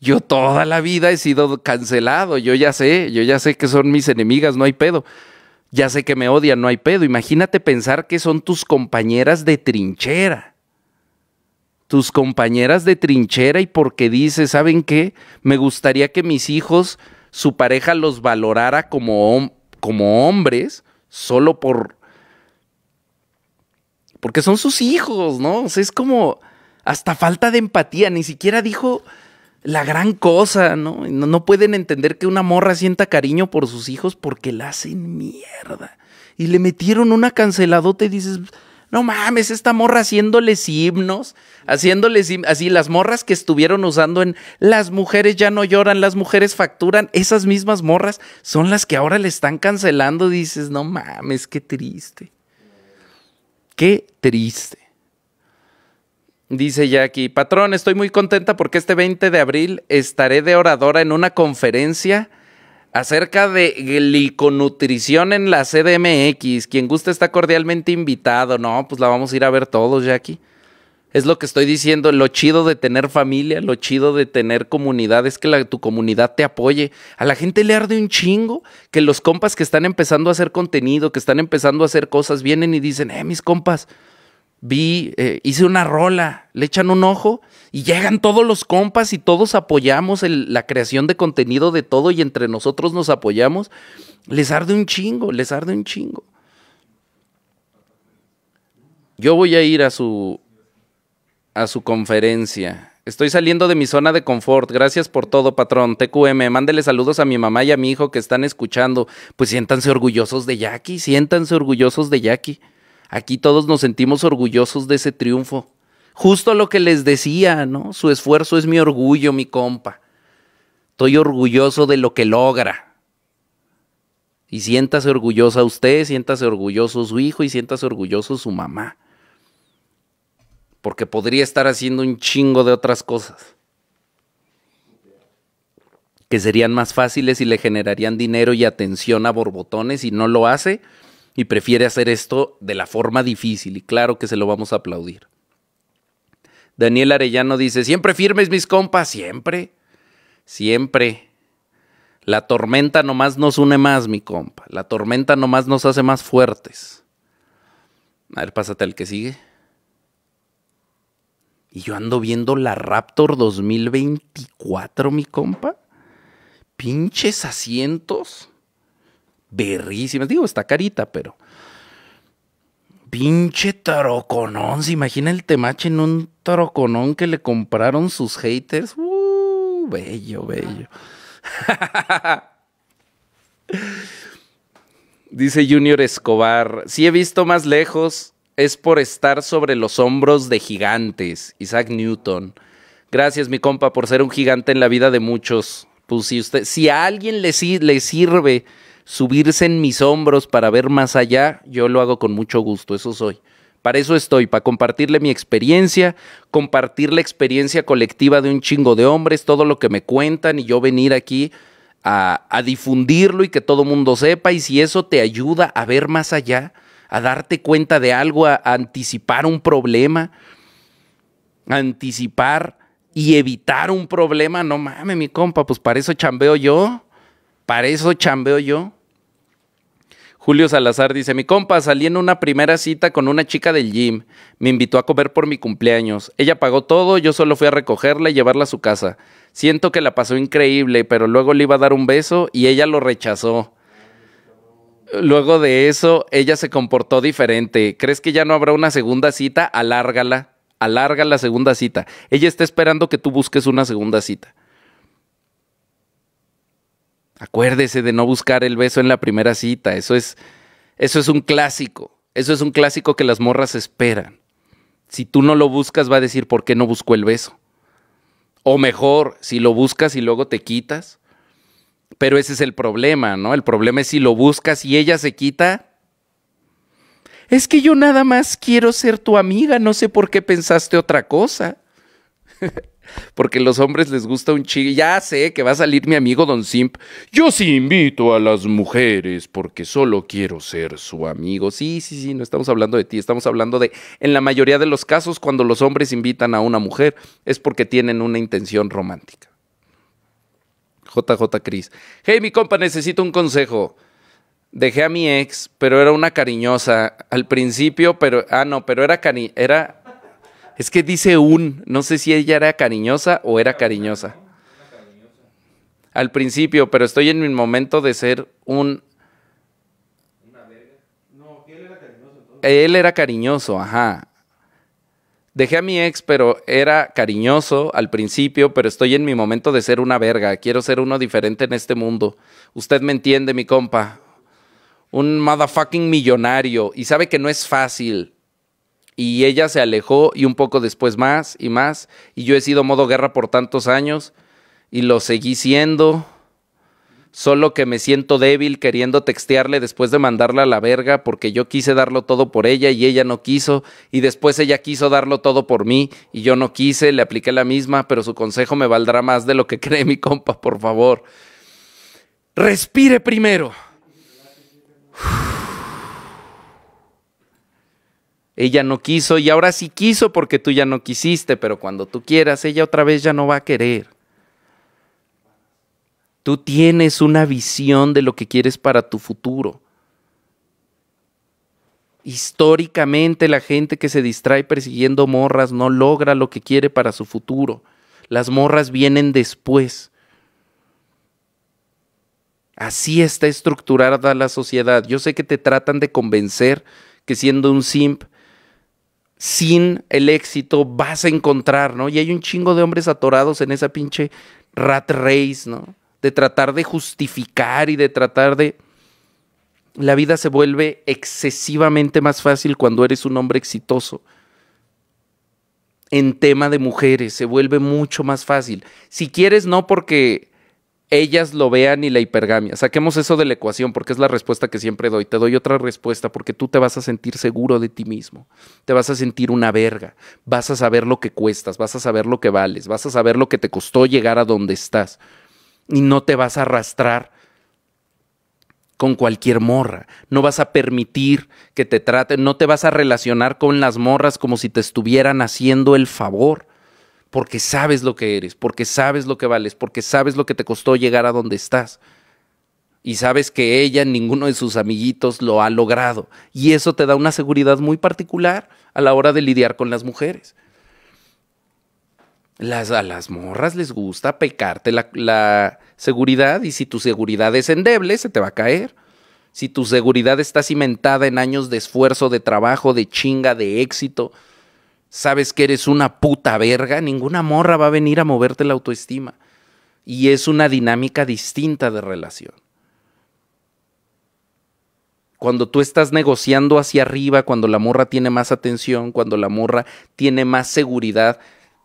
Yo toda la vida he sido cancelado. Yo ya sé, yo ya sé que son mis enemigas, no hay pedo. Ya sé que me odian, no hay pedo. Imagínate pensar que son tus compañeras de trinchera tus compañeras de trinchera y porque dice, ¿saben qué? Me gustaría que mis hijos, su pareja los valorara como, como hombres, solo por... Porque son sus hijos, ¿no? O sea, es como hasta falta de empatía, ni siquiera dijo la gran cosa, ¿no? ¿no? pueden entender que una morra sienta cariño por sus hijos porque la hacen mierda. Y le metieron una canceladota y dices, no mames, esta morra haciéndoles himnos, haciéndoles así las morras que estuvieron usando en las mujeres ya no lloran, las mujeres facturan, esas mismas morras son las que ahora le están cancelando, dices, no mames, qué triste. Qué triste. Dice Jackie, patrón, estoy muy contenta porque este 20 de abril estaré de oradora en una conferencia acerca de gliconutrición en la CDMX. Quien gusta está cordialmente invitado. No, pues la vamos a ir a ver todos, Jackie. Es lo que estoy diciendo, lo chido de tener familia, lo chido de tener comunidad, es que tu comunidad te apoye. A la gente le arde un chingo que los compas que están empezando a hacer contenido, que están empezando a hacer cosas, vienen y dicen, eh, mis compas, vi, eh, hice una rola, le echan un ojo y llegan todos los compas y todos apoyamos la creación de contenido de todo y entre nosotros nos apoyamos, les arde un chingo, les arde un chingo. Yo voy a ir a su, a su conferencia. Estoy saliendo de mi zona de confort. Gracias por todo, patrón. TQM, mándele saludos a mi mamá y a mi hijo que están escuchando. Pues siéntanse orgullosos de Jackie, siéntanse orgullosos de Jackie. Aquí todos nos sentimos orgullosos de ese triunfo. Justo lo que les decía, ¿no? Su esfuerzo es mi orgullo, mi compa. Estoy orgulloso de lo que logra. Y siéntase orgullosa usted, siéntase orgulloso su hijo y siéntase orgulloso su mamá. Porque podría estar haciendo un chingo de otras cosas que serían más fáciles y le generarían dinero y atención a borbotones y no lo hace y prefiere hacer esto de la forma difícil y claro que se lo vamos a aplaudir. Daniel Arellano dice, siempre firmes mis compas, siempre, siempre. La tormenta nomás nos une más, mi compa. La tormenta nomás nos hace más fuertes. A ver, pásate al que sigue. Y yo ando viendo la Raptor 2024, mi compa. Pinches asientos berrísimas. Digo, está carita, pero. Pinche taroconón. ¿Se imagina el temache en un taroconón que le compraron sus haters? Uh, bello, bello. Dice Junior Escobar, si he visto más lejos, es por estar sobre los hombros de gigantes. Isaac Newton. Gracias, mi compa, por ser un gigante en la vida de muchos. Pues si usted, si a alguien le, le sirve subirse en mis hombros para ver más allá, yo lo hago con mucho gusto, eso soy. Para eso estoy, para compartirle mi experiencia, compartir la experiencia colectiva de un chingo de hombres, todo lo que me cuentan y yo venir aquí a, difundirlo y que todo mundo sepa. Y si eso te ayuda a ver más allá, a darte cuenta de algo, a, anticipar un problema, anticipar y evitar un problema, no mames, mi compa, pues para eso chambeo yo, para eso chambeo yo. Julio Salazar dice, mi compa, salí en una primera cita con una chica del gym. Me invitó a comer por mi cumpleaños. Ella pagó todo, yo solo fui a recogerla y llevarla a su casa. Siento que la pasó increíble, pero luego le iba a dar un beso y ella lo rechazó. Luego de eso, ella se comportó diferente. ¿Crees que ya no habrá una segunda cita? Alárgala. Alarga la segunda cita. Ella está esperando que tú busques una segunda cita. Acuérdese de no buscar el beso en la primera cita. Eso es, eso es un clásico. Eso es un clásico que las morras esperan. Si tú no lo buscas, va a decir por qué no buscó el beso. O mejor, si lo buscas y luego te quitas. Pero ese es el problema, ¿no? El problema es si lo buscas y ella se quita. Es que yo nada más quiero ser tu amiga, no sé por qué pensaste otra cosa. porque los hombres les gusta un chico. Ya sé que va a salir mi amigo Don Simp. Yo sí invito a las mujeres porque solo quiero ser su amigo. Sí, sí, sí, no estamos hablando de ti, estamos hablando de, en la mayoría de los casos, cuando los hombres invitan a una mujer, es porque tienen una intención romántica. JJ Cris. Hey, mi compa, necesito un consejo. Dejé a mi ex, pero era una cariñosa al principio, pero ah no, pero era cari era es que dice un, no sé si ella era cariñosa o era cariñosa. Al principio, pero estoy en mi momento de ser un... verga. No, él era cariñoso. Él era cariñoso, ajá. Dejé a mi ex, pero era cariñoso al principio, pero estoy en mi momento de ser una verga. Quiero ser uno diferente en este mundo. Usted me entiende, mi compa. Un motherfucking millonario. Y sabe que no es fácil y ella se alejó y un poco después más y más. Y yo he sido modo guerra por tantos años y lo seguí siendo. Solo que me siento débil queriendo textearle después de mandarla a la verga porque yo quise darlo todo por ella y ella no quiso. Y después ella quiso darlo todo por mí y yo no quise. Le apliqué la misma, pero su consejo me valdrá más de lo que cree mi compa, por favor. Respire primero ella no quiso y ahora sí quiso porque tú ya no quisiste, pero cuando tú quieras, ella otra vez ya no va a querer. Tú tienes una visión de lo que quieres para tu futuro. Históricamente la gente que se distrae persiguiendo morras no logra lo que quiere para su futuro. Las morras vienen después. Así está estructurada la sociedad. Yo sé que te tratan de convencer que siendo un simp sin el éxito vas a encontrar, ¿no? Y hay un chingo de hombres atorados en esa pinche rat race, ¿no? De tratar de justificar y de tratar de... La vida se vuelve excesivamente más fácil cuando eres un hombre exitoso. En tema de mujeres se vuelve mucho más fácil. Si quieres, no porque ellas lo vean y la hipergamia. Saquemos eso de la ecuación porque es la respuesta que siempre doy. Te doy otra respuesta porque tú te vas a sentir seguro de ti mismo. Te vas a sentir una verga. Vas a saber lo que cuestas, vas a saber lo que vales, vas a saber lo que te costó llegar a donde estás. Y no te vas a arrastrar con cualquier morra. No vas a permitir que te traten, no te vas a relacionar con las morras como si te estuvieran haciendo el favor porque sabes lo que eres, porque sabes lo que vales, porque sabes lo que te costó llegar a donde estás. Y sabes que ella, ninguno de sus amiguitos lo ha logrado. Y eso te da una seguridad muy particular a la hora de lidiar con las mujeres. Las, a las morras les gusta pecarte la, la seguridad y si tu seguridad es endeble, se te va a caer. Si tu seguridad está cimentada en años de esfuerzo, de trabajo, de chinga, de éxito, sabes que eres una puta verga, ninguna morra va a venir a moverte la autoestima. Y es una dinámica distinta de relación. Cuando tú estás negociando hacia arriba, cuando la morra tiene más atención, cuando la morra tiene más seguridad,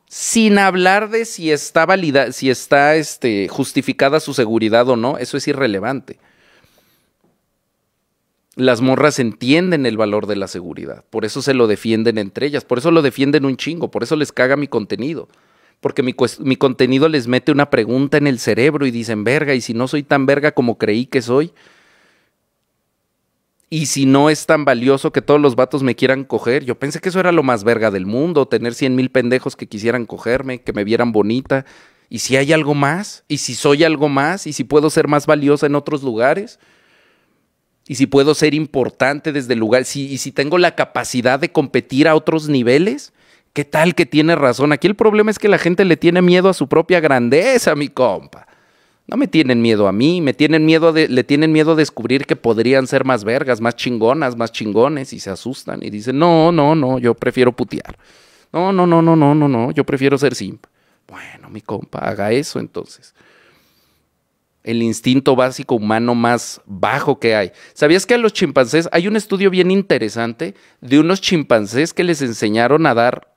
sin hablar de si está si está este, justificada su seguridad o no, eso es irrelevante las morras entienden el valor de la seguridad, por eso se lo defienden entre ellas, por eso lo defienden un chingo, por eso les caga mi contenido, porque mi, contenido les mete una pregunta en el cerebro y dicen, verga, y si no soy tan verga como creí que soy, y si no es tan valioso que todos los vatos me quieran coger, yo pensé que eso era lo más verga del mundo, tener cien mil pendejos que quisieran cogerme, que me vieran bonita, y si hay algo más, y si soy algo más, y si puedo ser más valiosa en otros lugares y si puedo ser importante desde el lugar, y si tengo la capacidad de competir a otros niveles, ¿qué tal que tiene razón? Aquí el problema es que la gente le tiene miedo a su propia grandeza, mi compa. No me tienen miedo a mí, me tienen miedo de, le tienen miedo a descubrir que podrían ser más vergas, más chingonas, más chingones, y se asustan y dicen, no, no, no, yo prefiero putear. No, no, no, no, no, no, no, yo prefiero ser simp. Bueno, mi compa, haga eso entonces el instinto básico humano más bajo que hay. ¿Sabías que a los chimpancés hay un estudio bien interesante de unos chimpancés que les enseñaron a dar,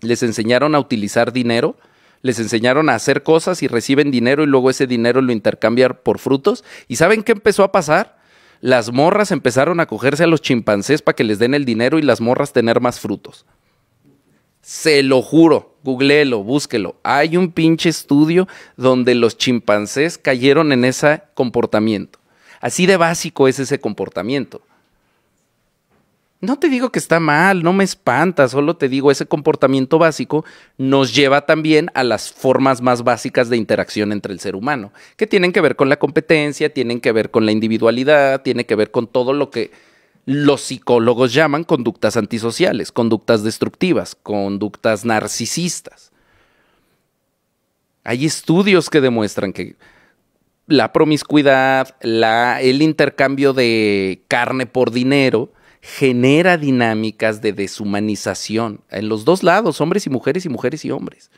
les enseñaron a utilizar dinero? les enseñaron a hacer cosas y reciben dinero y luego ese dinero lo intercambian por frutos. ¿Y saben qué empezó a pasar? Las morras empezaron a cogerse a los chimpancés para que les den el dinero y las morras tener más frutos. Se lo juro, googleelo, búsquelo. Hay un pinche estudio donde los chimpancés cayeron en ese comportamiento. Así de básico es ese comportamiento. No te digo que está mal, no me espanta, solo te digo ese comportamiento básico nos lleva también a las formas más básicas de interacción entre el ser humano, que tienen que ver con la competencia, tienen que ver con la individualidad, tienen que ver con todo lo que los psicólogos llaman conductas antisociales, conductas destructivas, conductas narcisistas. Hay estudios que demuestran que la promiscuidad, el intercambio de carne por dinero, genera dinámicas de deshumanización en los dos lados, hombres y mujeres y mujeres y hombres.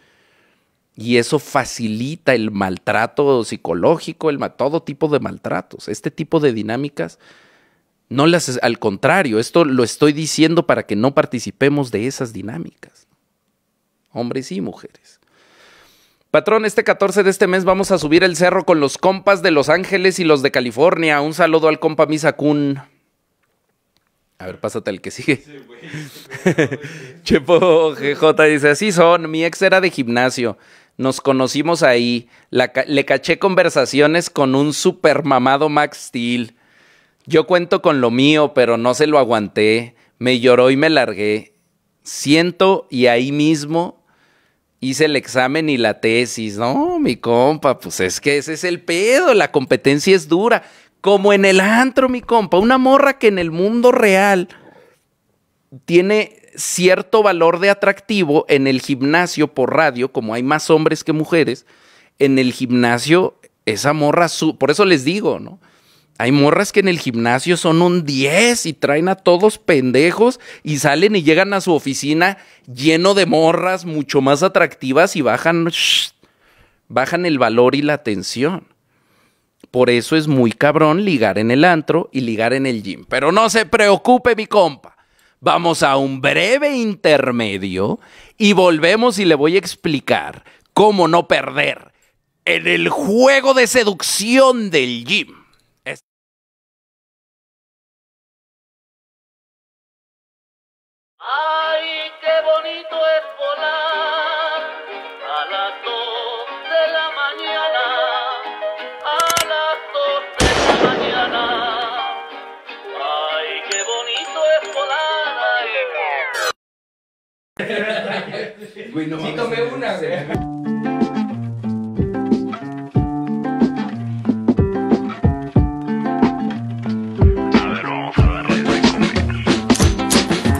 Y eso facilita el maltrato psicológico, el, todo tipo de maltratos. Este tipo de dinámicas no las, al contrario, esto lo estoy diciendo para que no participemos de esas dinámicas. Hombres y mujeres. Patrón, este 14 de este mes vamos a subir el cerro con los compas de Los Ángeles y los de California. Un saludo al compa Misakun. A ver, pásate el que sigue. Chepo GJ dice, así son, mi ex era de gimnasio. Nos conocimos ahí. le caché conversaciones con un super mamado Max Steel. Yo cuento con lo mío, pero no se lo aguanté. Me lloró y me largué. Siento y ahí mismo hice el examen y la tesis. No, mi compa, pues es que ese es el pedo. La competencia es dura. Como en el antro, mi compa. Una morra que en el mundo real tiene cierto valor de atractivo en el gimnasio por radio, como hay más hombres que mujeres, en el gimnasio esa morra, su por eso les digo, ¿no? Hay morras que en el gimnasio son un 10 y traen a todos pendejos y salen y llegan a su oficina lleno de morras mucho más atractivas y bajan, bajan el valor y la atención. Por eso es muy cabrón ligar en el antro y ligar en el gym. Pero no se preocupe mi compa. Vamos a un breve intermedio y volvemos y le voy a explicar cómo no perder en el juego de seducción del gym. Ay, qué bonito es volar a las dos de la mañana, a las dos de la mañana. Ay, qué bonito es volar. Ay, una,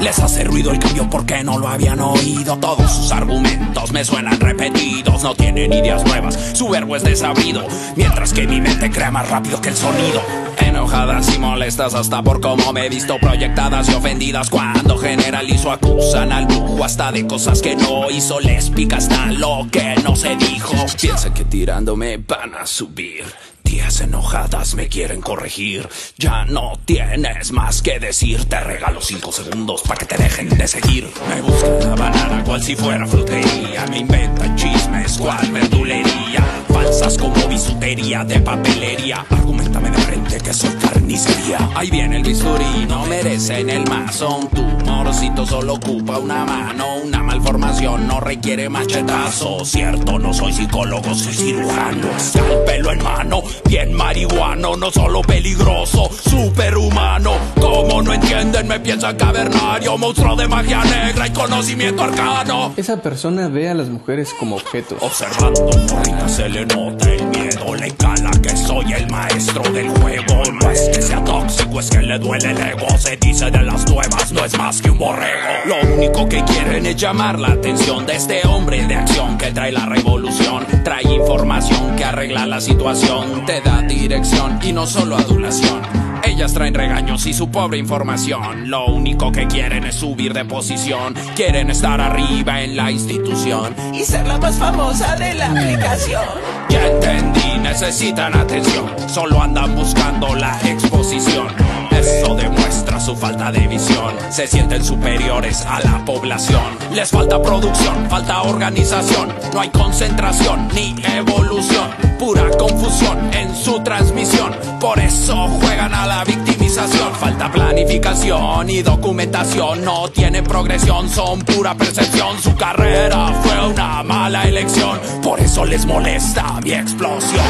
Les hace ruido el cambio porque no lo habían oído. Todos sus argumentos me suenan repetidos. No tienen ideas nuevas, su verbo es desabrido. Mientras que mi mente crea más rápido que el sonido. Enojadas y molestas hasta por cómo me he visto proyectadas y ofendidas cuando generalizo acusan al brujo hasta de cosas que no hizo les pica hasta lo que no se dijo piensa que tirándome van a subir Tías enojadas me quieren corregir. Ya no tienes más que decir. Te regalo cinco segundos para que te dejen de seguir. Me buscan la banana cual si fuera frutería. Me inventan chismes cual verdulería. Falsas como bisutería de papelería. Argumentame de frente que soy carnicería. Ahí viene el bisturí, no merecen el mazo Tu morcito solo ocupa una mano. Una malformación no requiere machetazo. Cierto, no soy psicólogo, soy cirujano. Está el pelo en mano Bien marihuano, no solo peligroso, superhumano. Como no entienden, me piensan cavernario, monstruo de magia negra y conocimiento arcano. Esa persona ve a las mujeres como objetos. Observando se le nota el miedo, le cala que soy el maestro del juego. No es que sea tóxico, es que le duele el ego. Se dice de las nuevas, no es más que un borrego. Lo único que quieren es llamar la atención de este hombre de acción que trae la revolución, trae información que arregla la situación te da dirección y no solo adulación. Ellas traen regaños y su pobre información. Lo único que quieren es subir de posición. Quieren estar arriba en la institución y ser la más famosa de la aplicación. Ya entendí, necesitan atención. Solo andan buscando la exposición. Eso demuestra su falta de visión. Se sienten superiores a la población. Les falta producción, falta organización. No hay concentración ni evolución. Pura confusión en su transmisión. Por eso juegan a la victimización. Falta planificación y documentación. No tienen progresión, son pura percepción. Su carrera fue una mala elección. Por eso les molesta mi explosión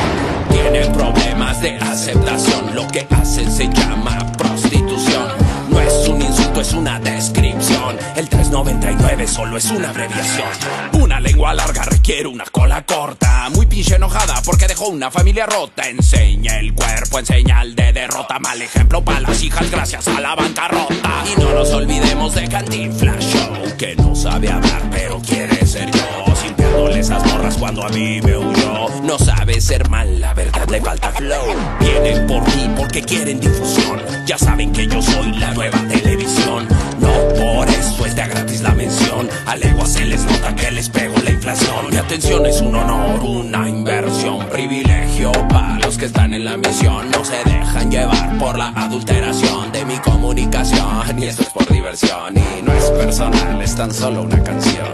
tienen problemas de aceptación. Lo que hacen se llama prostitución. No es un insulto, es una descripción. El 399 solo es una abreviación. Una lengua larga requiere una cola corta. Muy pinche enojada porque dejó una familia rota. Enseña el cuerpo en señal de derrota. Mal ejemplo para las hijas gracias a la bancarrota. Y no nos olvidemos de Cantinflas Show, que no sabe hablar pero quiere ser yo. Limpiándole esas morras cuando a mí me huyó No sabe ser mal, la verdad le falta flow Vienen por mí porque quieren difusión Ya saben que yo soy la nueva televisión No por eso es de gratis la mención A legua se les nota que les pego la inflación Mi atención es un honor, una inversión Privilegio para los que están en la misión No se dejan llevar por la adulteración De mi comunicación Y esto es por diversión Y no es personal, es tan solo una canción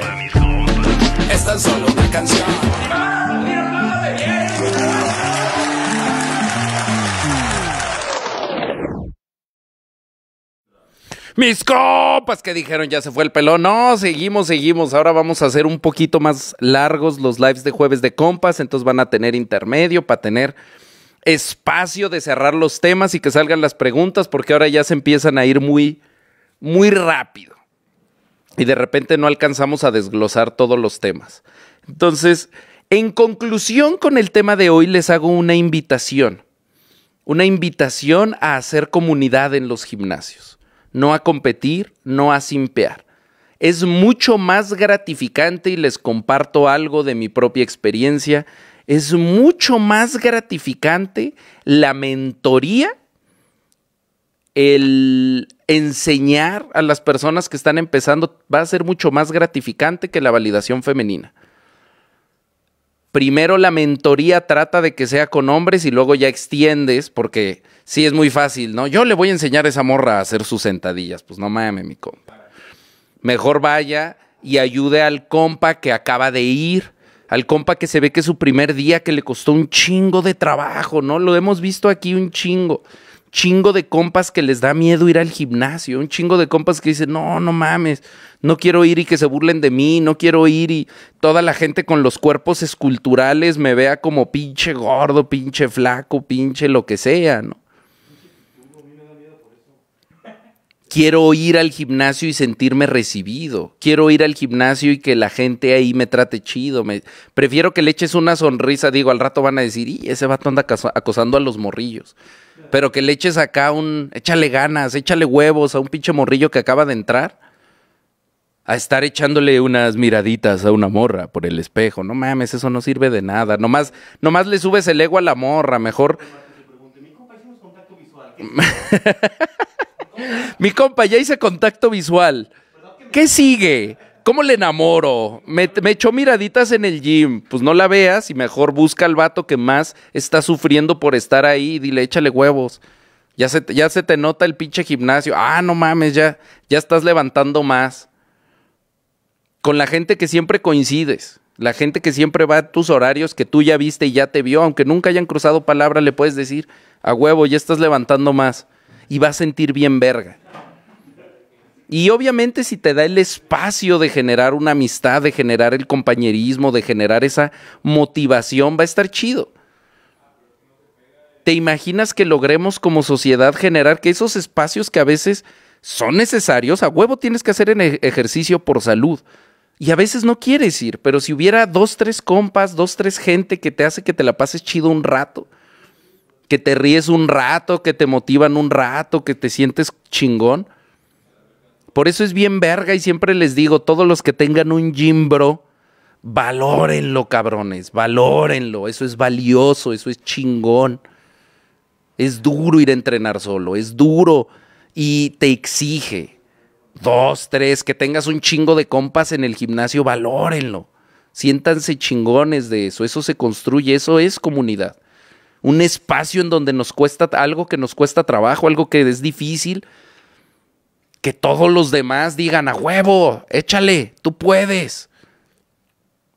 es tan solo una canción. Mis compas que dijeron ya se fue el pelón. No, seguimos, seguimos. Ahora vamos a hacer un poquito más largos los lives de jueves de compas. Entonces van a tener intermedio para tener espacio de cerrar los temas y que salgan las preguntas porque ahora ya se empiezan a ir muy, muy rápido y de repente no alcanzamos a desglosar todos los temas. Entonces, en conclusión con el tema de hoy, les hago una invitación. Una invitación a hacer comunidad en los gimnasios. No a competir, no a simpear. Es mucho más gratificante y les comparto algo de mi propia experiencia. Es mucho más gratificante la mentoría, el enseñar a las personas que están empezando va a ser mucho más gratificante que la validación femenina. Primero la mentoría trata de que sea con hombres y luego ya extiendes, porque sí es muy fácil, ¿no? Yo le voy a enseñar a esa morra a hacer sus sentadillas, pues no mames, mi compa. Mejor vaya y ayude al compa que acaba de ir, al compa que se ve que es su primer día que le costó un chingo de trabajo, ¿no? Lo hemos visto aquí un chingo chingo de compas que les da miedo ir al gimnasio, un chingo de compas que dicen, no, no mames, no quiero ir y que se burlen de mí, no quiero ir y toda la gente con los cuerpos esculturales me vea como pinche gordo, pinche flaco, pinche lo que sea, ¿no? Quiero ir al gimnasio y sentirme recibido. Quiero ir al gimnasio y que la gente ahí me trate chido. Me... Prefiero que le eches una sonrisa. Digo, al rato van a decir, y ese vato anda acosando a los morrillos pero que le eches acá un, échale ganas, échale huevos a un pinche morrillo que acaba de entrar, a estar echándole unas miraditas a una morra por el espejo. No mames, eso no sirve de nada. Nomás, nomás le subes el ego a la morra, mejor... Mi compa, ya hice contacto visual. ¿Qué sigue? ¿Cómo le enamoro? Me, echó miraditas en el gym. Pues no la veas y mejor busca al vato que más está sufriendo por estar ahí y dile, échale huevos. Ya se, te nota el pinche gimnasio. Ah, no mames, ya, ya estás levantando más. Con la gente que siempre coincides. La gente que siempre va a tus horarios, que tú ya viste y ya te vio, aunque nunca hayan cruzado palabra, le puedes decir, a huevo, ya estás levantando más. Y va a sentir bien verga. Y obviamente si te da el espacio de generar una amistad, de generar el compañerismo, de generar esa motivación, va a estar chido. ¿Te imaginas que logremos como sociedad generar que esos espacios que a veces son necesarios, a huevo tienes que hacer en e-, ejercicio por salud? Y a veces no quieres ir, pero si hubiera dos, tres compas, dos, tres gente que te hace que te la pases chido un rato, que te ríes un rato, que te motivan un rato, que te sientes chingón, por eso es bien verga y siempre les digo, todos los que tengan un gym bro, valórenlo, cabrones, valórenlo. Eso es valioso, eso es chingón. Es duro ir a entrenar solo, es duro y te exige. Dos, tres, que tengas un chingo de compas en el gimnasio, valórenlo. Siéntanse chingones de eso, eso se construye, eso es comunidad. Un espacio en donde nos cuesta algo que nos cuesta trabajo, algo que es difícil, que todos los demás digan a huevo, échale, tú puedes.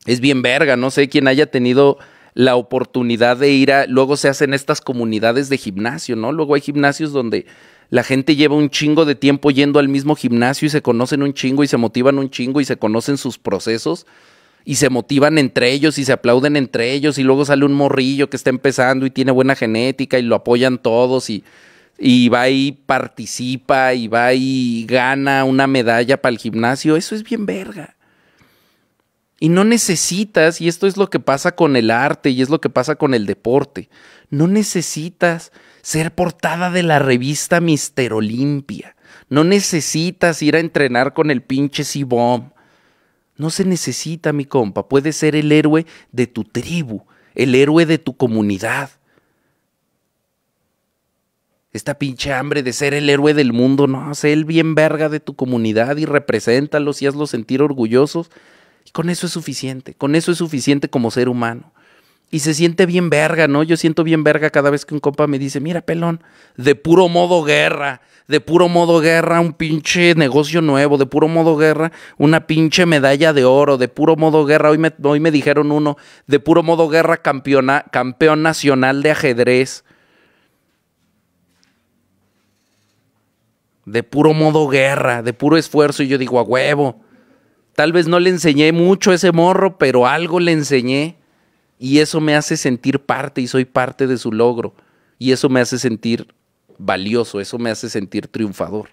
Es bien verga, no sé quién haya tenido la oportunidad de ir a, luego se hacen estas comunidades de gimnasio, ¿no? Luego hay gimnasios donde la gente lleva un chingo de tiempo yendo al mismo gimnasio y se conocen un chingo y se motivan un chingo y se conocen sus procesos y se motivan entre ellos y se aplauden entre ellos y luego sale un morrillo que está empezando y tiene buena genética y lo apoyan todos y y va y participa y va y gana una medalla para el gimnasio, eso es bien verga. Y no necesitas, y esto es lo que pasa con el arte y es lo que pasa con el deporte, no necesitas ser portada de la revista Mister Olimpia, no necesitas ir a entrenar con el pinche Sibom. No se necesita, mi compa, puedes ser el héroe de tu tribu, el héroe de tu comunidad esta pinche hambre de ser el héroe del mundo, no, sé el bien verga de tu comunidad y represéntalos y hazlos sentir orgullosos. Y con eso es suficiente, con eso es suficiente como ser humano. Y se siente bien verga, ¿no? Yo siento bien verga cada vez que un compa me dice, mira, pelón, de puro modo guerra, de puro modo guerra, un pinche negocio nuevo, de puro modo guerra, una pinche medalla de oro, de puro modo guerra, hoy me, hoy me dijeron uno, de puro modo guerra campeona, campeón nacional de ajedrez. de puro modo guerra, de puro esfuerzo, y yo digo, a huevo. Tal vez no le enseñé mucho a ese morro, pero algo le enseñé y eso me hace sentir parte y soy parte de su logro. Y eso me hace sentir valioso, eso me hace sentir triunfador.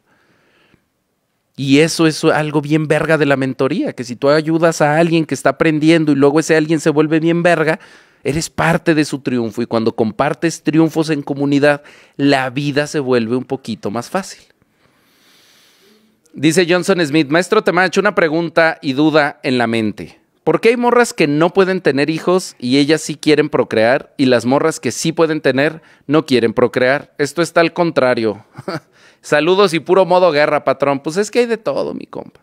Y eso es algo bien verga de la mentoría, que si tú ayudas a alguien que está aprendiendo y luego ese alguien se vuelve bien verga, eres parte de su triunfo y cuando compartes triunfos en comunidad, la vida se vuelve un poquito más fácil. Dice Johnson Smith, maestro te ha hecho una pregunta y duda en la mente. ¿Por qué hay morras que no pueden tener hijos y ellas sí quieren procrear y las morras que sí pueden tener no quieren procrear? Esto está al contrario. Saludos y puro modo guerra, patrón. Pues es que hay de todo, mi compa.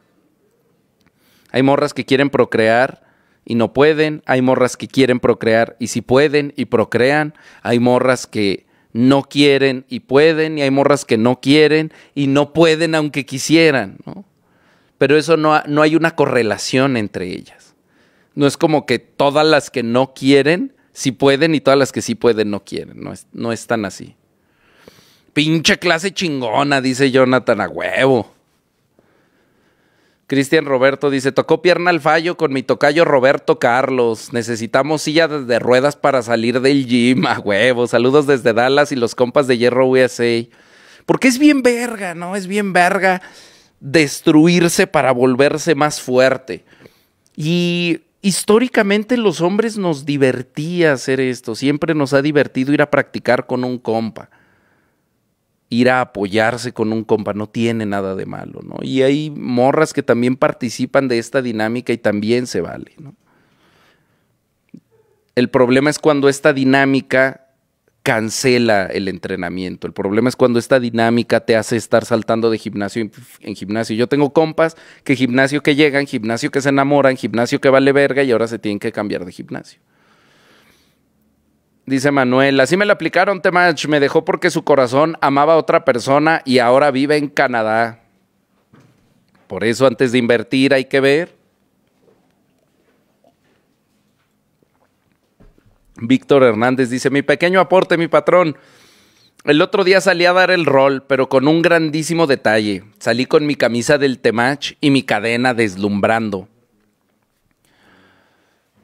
Hay morras que quieren procrear y no pueden. Hay morras que quieren procrear y sí pueden y procrean. Hay morras que no quieren y pueden, y hay morras que no quieren y no pueden aunque quisieran, ¿no? Pero eso no, no hay una correlación entre ellas. No es como que todas las que no quieren sí pueden y todas las que sí pueden no quieren, no es, no es tan así. Pinche clase chingona, dice Jonathan a huevo. Cristian Roberto dice, tocó pierna al fallo con mi tocayo Roberto Carlos. Necesitamos silla de ruedas para salir del gym, a huevo. Saludos desde Dallas y los compas de Hierro USA. Porque es bien verga, ¿no? Es bien verga destruirse para volverse más fuerte. Y históricamente los hombres nos divertía hacer esto. Siempre nos ha divertido ir a practicar con un compa ir a apoyarse con un compa, no tiene nada de malo, ¿no? Y hay morras que también participan de esta dinámica y también se vale, ¿no? El problema es cuando esta dinámica cancela el entrenamiento. El problema es cuando esta dinámica te hace estar saltando de gimnasio en gimnasio. Yo tengo compas que gimnasio que llegan, gimnasio que se enamoran, gimnasio que vale verga y ahora se tienen que cambiar de gimnasio. Dice Manuel, así me lo aplicaron, Temach. Me dejó porque su corazón amaba a otra persona y ahora vive en Canadá. Por eso antes de invertir hay que ver. Víctor Hernández dice, mi pequeño aporte, mi patrón. El otro día salí a dar el rol, pero con un grandísimo detalle. Salí con mi camisa del Temach y mi cadena deslumbrando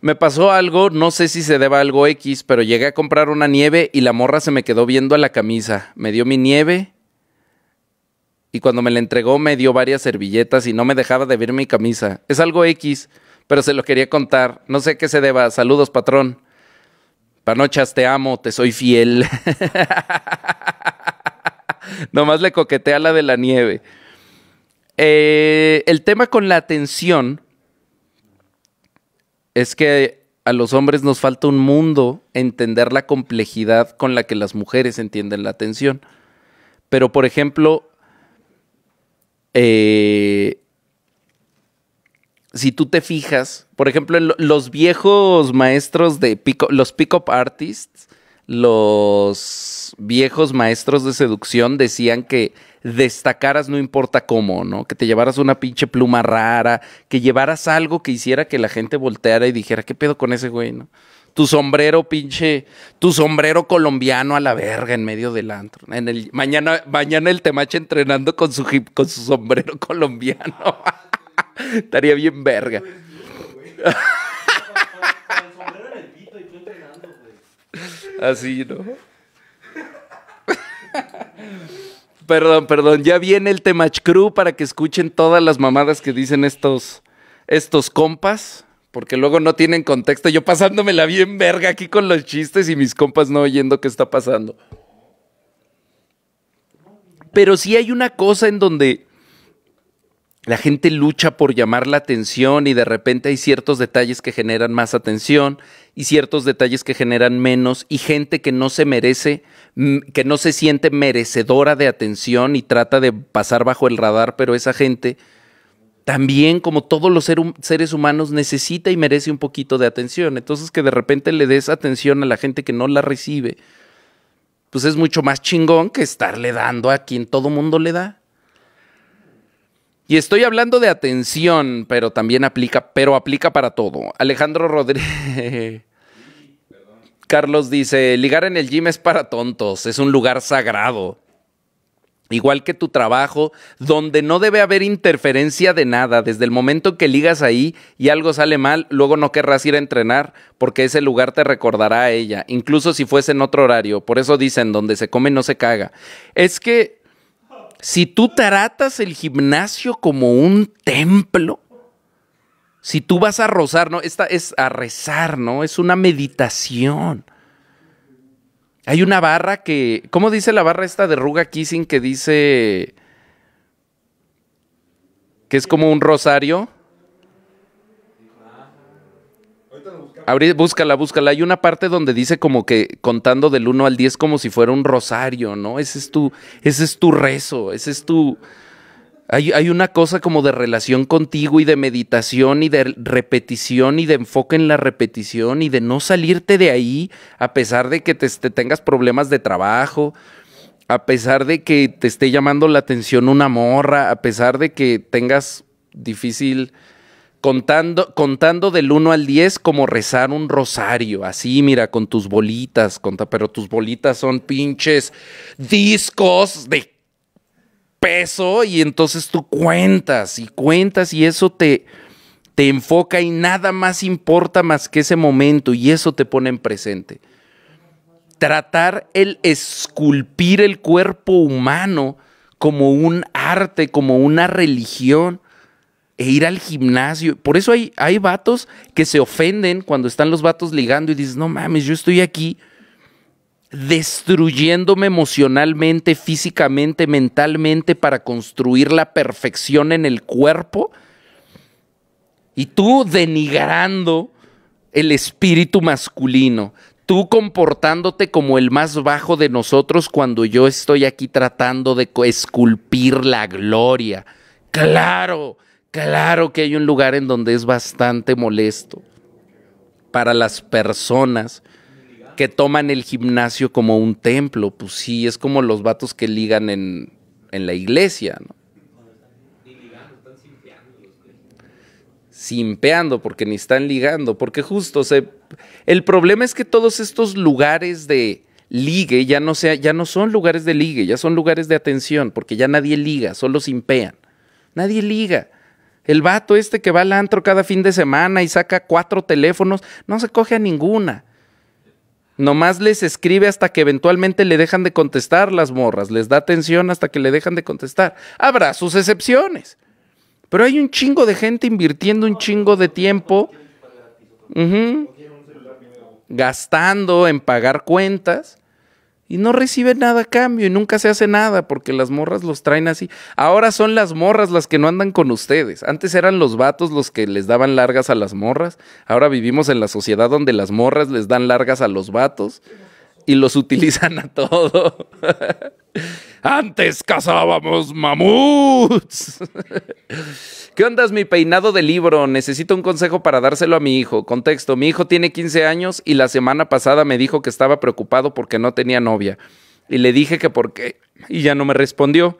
me pasó algo, no sé si se deba a algo X, pero llegué a comprar una nieve y la morra se me quedó viendo a la camisa. Me dio mi nieve y cuando me la entregó me dio varias servilletas y no me dejaba de ver mi camisa. Es algo X, pero se lo quería contar. No sé qué se deba. Saludos, patrón. Panochas, te amo, te soy fiel. Nomás le coquetea la de la nieve. Eh, el tema con la atención es que a los hombres nos falta un mundo entender la complejidad con la que las mujeres entienden la atención. Pero, por ejemplo, eh, si tú te fijas, por ejemplo, los viejos maestros de los pick-up artists, los viejos maestros de seducción decían que destacaras no importa cómo, ¿no? Que te llevaras una pinche pluma rara, que llevaras algo que hiciera que la gente volteara y dijera, ¿qué pedo con ese güey, no? Tu sombrero pinche, tu sombrero colombiano a la verga en medio del antro. En el, mañana, mañana el temache entrenando con su, hip, con su sombrero colombiano. Estaría bien verga. Así, ¿no? Perdón, perdón, ya viene el Temach Crew para que escuchen todas las mamadas que dicen estos, estos compas, porque luego no tienen contexto. Yo pasándomela bien verga aquí con los chistes y mis compas no oyendo qué está pasando. Pero sí hay una cosa en donde la gente lucha por llamar la atención y de repente hay ciertos detalles que generan más atención y ciertos detalles que generan menos y gente que no se merece, que no se siente merecedora de atención y trata de pasar bajo el radar, pero esa gente también, como todos los seres humanos, necesita y merece un poquito de atención. Entonces que de repente le des atención a la gente que no la recibe, pues es mucho más chingón que estarle dando a quien todo mundo le da. Y estoy hablando de atención, pero también aplica, pero aplica para todo. Alejandro Rodríguez. Carlos dice, ligar en el gym es para tontos, es un lugar sagrado. Igual que tu trabajo, donde no debe haber interferencia de nada. Desde el momento que ligas ahí y algo sale mal, luego no querrás ir a entrenar porque ese lugar te recordará a ella, incluso si fuese en otro horario. Por eso dicen, donde se come no se caga. Es que si tú tratas el gimnasio como un templo, si tú vas a rozar, ¿no? Esta es a rezar, ¿no? Es una meditación. Hay una barra que. ¿Cómo dice la barra esta de Ruga Kissing que dice. que es como un rosario? búscala, búscala. Hay una parte donde dice como que contando del 1 al 10 como si fuera un rosario, ¿no? Ese es tu, ese es tu rezo, ese es tu... Hay, hay, una cosa como de relación contigo y de meditación y de repetición y de enfoque en la repetición y de no salirte de ahí a pesar de que te tengas problemas de trabajo, a pesar de que te esté llamando la atención una morra, a pesar de que tengas difícil contando, contando del 1 al 10 como rezar un rosario, así, mira, con tus bolitas, pero tus bolitas son pinches discos de peso y entonces tú cuentas y cuentas y eso te, te enfoca y nada más importa más que ese momento y eso te pone en presente. Tratar el esculpir el cuerpo humano como un arte, como una religión, e ir al gimnasio. Por eso hay, hay vatos que se ofenden cuando están los vatos ligando y dices, no mames, yo estoy aquí destruyéndome emocionalmente, físicamente, mentalmente para construir la perfección en el cuerpo. Y tú denigrando el espíritu masculino, tú comportándote como el más bajo de nosotros cuando yo estoy aquí tratando de esculpir la gloria. Claro, Claro que hay un lugar en donde es bastante molesto para las personas que toman el gimnasio como un templo. Pues sí, es como los vatos que ligan en, la iglesia, ¿no? simpeando porque ni están ligando, porque justo, el problema es que todos estos lugares de ligue ya no, sea, ya no son lugares de ligue, ya son lugares de atención, porque ya nadie liga, solo simpean. Nadie liga. El vato este que va al antro cada fin de semana y saca cuatro teléfonos, no se coge a ninguna. Nomás les escribe hasta que eventualmente le dejan de contestar las morras, les da atención hasta que le dejan de contestar. Habrá sus excepciones. Pero hay un chingo de gente invirtiendo un chingo de tiempo, gastando en pagar cuentas, y no recibe nada a cambio y nunca se hace nada porque las morras los traen así. Ahora son las morras las que no andan con ustedes. Antes eran los vatos los que les daban largas a las morras. Ahora vivimos en la sociedad donde las morras les dan largas a los vatos y los utilizan a todo. Antes cazábamos mamuts. ¿Qué onda es mi peinado de libro? Necesito un consejo para dárselo a mi hijo. Contexto, mi hijo tiene 15 años y la semana pasada me dijo que estaba preocupado porque no tenía novia. Y le dije que por qué. Y ya no me respondió.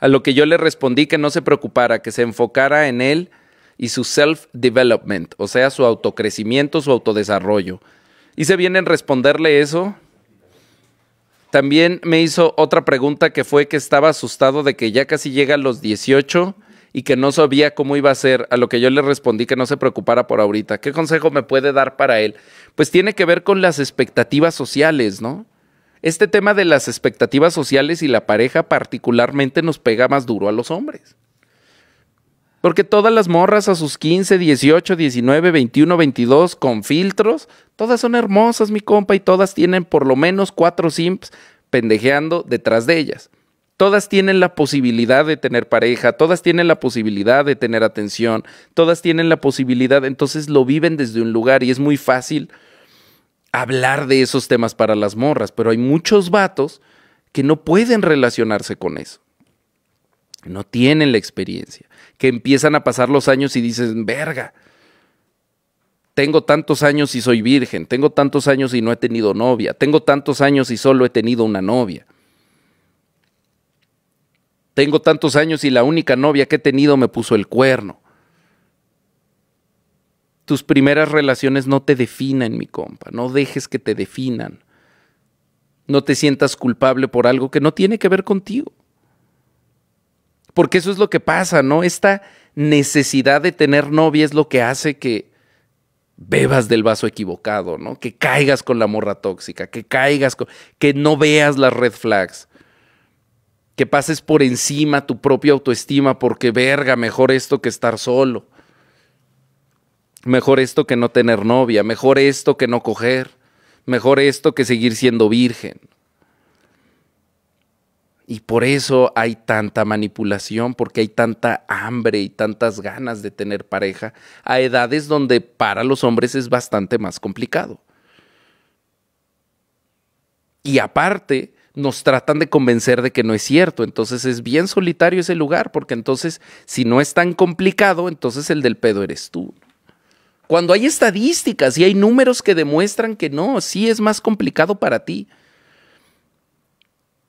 A lo que yo le respondí que no se preocupara, que se enfocara en él y su self-development, o sea, su autocrecimiento, su autodesarrollo. Hice bien en responderle eso. También me hizo otra pregunta que fue que estaba asustado de que ya casi llega a los 18 y que no sabía cómo iba a ser, a lo que yo le respondí que no se preocupara por ahorita. ¿Qué consejo me puede dar para él? Pues tiene que ver con las expectativas sociales, ¿no? Este tema de las expectativas sociales y la pareja particularmente nos pega más duro a los hombres. Porque todas las morras a sus 15, 18, 19, 21, 22 con filtros, todas son hermosas, mi compa, y todas tienen por lo menos cuatro simps pendejeando detrás de ellas. Todas tienen la posibilidad de tener pareja, todas tienen la posibilidad de tener atención, todas tienen la posibilidad, entonces lo viven desde un lugar y es muy fácil hablar de esos temas para las morras, pero hay muchos vatos que no pueden relacionarse con eso no tienen la experiencia, que empiezan a pasar los años y dices, verga, tengo tantos años y soy virgen, tengo tantos años y no he tenido novia, tengo tantos años y solo he tenido una novia. Tengo tantos años y la única novia que he tenido me puso el cuerno. Tus primeras relaciones no te definan, mi compa, no dejes que te definan. No te sientas culpable por algo que no tiene que ver contigo. Porque eso es lo que pasa, ¿no? Esta necesidad de tener novia es lo que hace que bebas del vaso equivocado, ¿no? Que caigas con la morra tóxica, que caigas con... que no veas las red flags, que pases por encima tu propia autoestima porque verga, mejor esto que estar solo. Mejor esto que no tener novia, mejor esto que no coger, mejor esto que seguir siendo virgen. Y por eso hay tanta manipulación, porque hay tanta hambre y tantas ganas de tener pareja a edades donde para los hombres es bastante más complicado. Y aparte, nos tratan de convencer de que no es cierto. Entonces es bien solitario ese lugar, porque entonces si no es tan complicado, entonces el del pedo eres tú. Cuando hay estadísticas y hay números que demuestran que no, sí es más complicado para ti.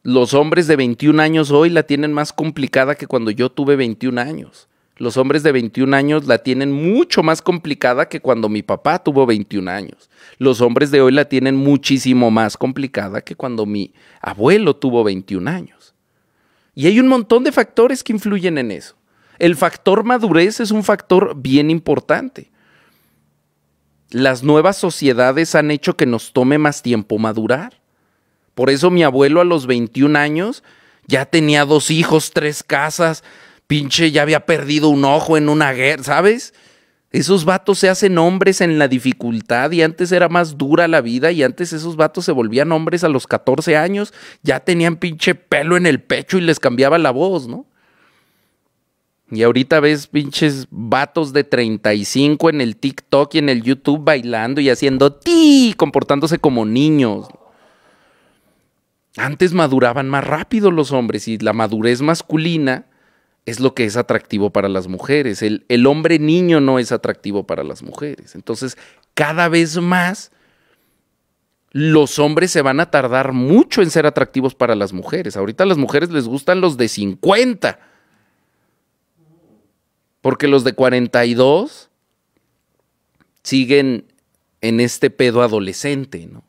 Los hombres de 21 años hoy la tienen más complicada que cuando yo tuve 21 años. Los hombres de 21 años la tienen mucho más complicada que cuando mi papá tuvo 21 años. Los hombres de hoy la tienen muchísimo más complicada que cuando mi abuelo tuvo 21 años. Y hay un montón de factores que influyen en eso. El factor madurez es un factor bien importante. Las nuevas sociedades han hecho que nos tome más tiempo madurar. Por eso mi abuelo a los 21 años ya tenía dos hijos, tres casas, pinche ya había perdido un ojo en una guerra, ¿sabes? Esos vatos se hacen hombres en la dificultad y antes era más dura la vida y antes esos vatos se volvían hombres a los 14 años, ya tenían pinche pelo en el pecho y les cambiaba la voz, ¿no? Y ahorita ves pinches vatos de 35 en el TikTok y en el YouTube bailando y haciendo ti, comportándose como niños. Antes maduraban más rápido los hombres y la madurez masculina es lo que es atractivo para las mujeres. El, hombre niño no es atractivo para las mujeres. Entonces, cada vez más los hombres se van a tardar mucho en ser atractivos para las mujeres. Ahorita a las mujeres les gustan los de 50. Porque los de 42 siguen en este pedo adolescente, ¿no?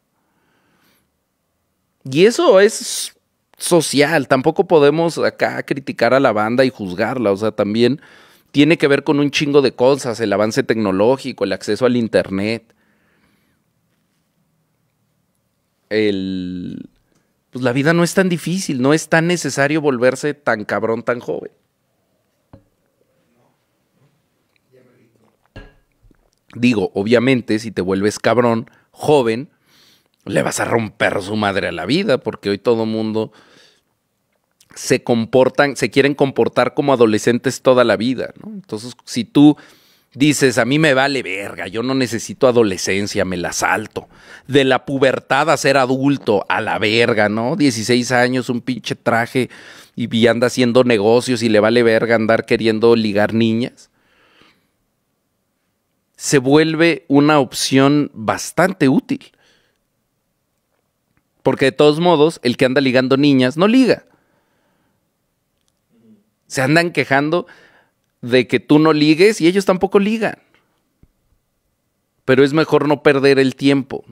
Y eso es social, tampoco podemos acá criticar a la banda y juzgarla, o sea, también tiene que ver con un chingo de cosas, el avance tecnológico, el acceso al Internet, el... Pues la vida no es tan difícil, no es tan necesario volverse tan cabrón, tan joven. Digo, obviamente, si te vuelves cabrón, joven, pues, le vas a romper su madre a la vida, porque hoy todo mundo se comportan, se quieren comportar como adolescentes toda la vida, ¿no? Entonces, si tú dices, a mí me vale verga, yo no necesito adolescencia, me la salto. De la pubertad a ser adulto, a la verga, ¿no? 16 años, un pinche traje y anda haciendo negocios y le vale verga andar queriendo ligar niñas. Se vuelve una opción bastante útil porque de todos modos, el que anda ligando niñas no liga. Se andan quejando de que tú no ligues y ellos tampoco ligan. Pero es mejor no perder el tiempo.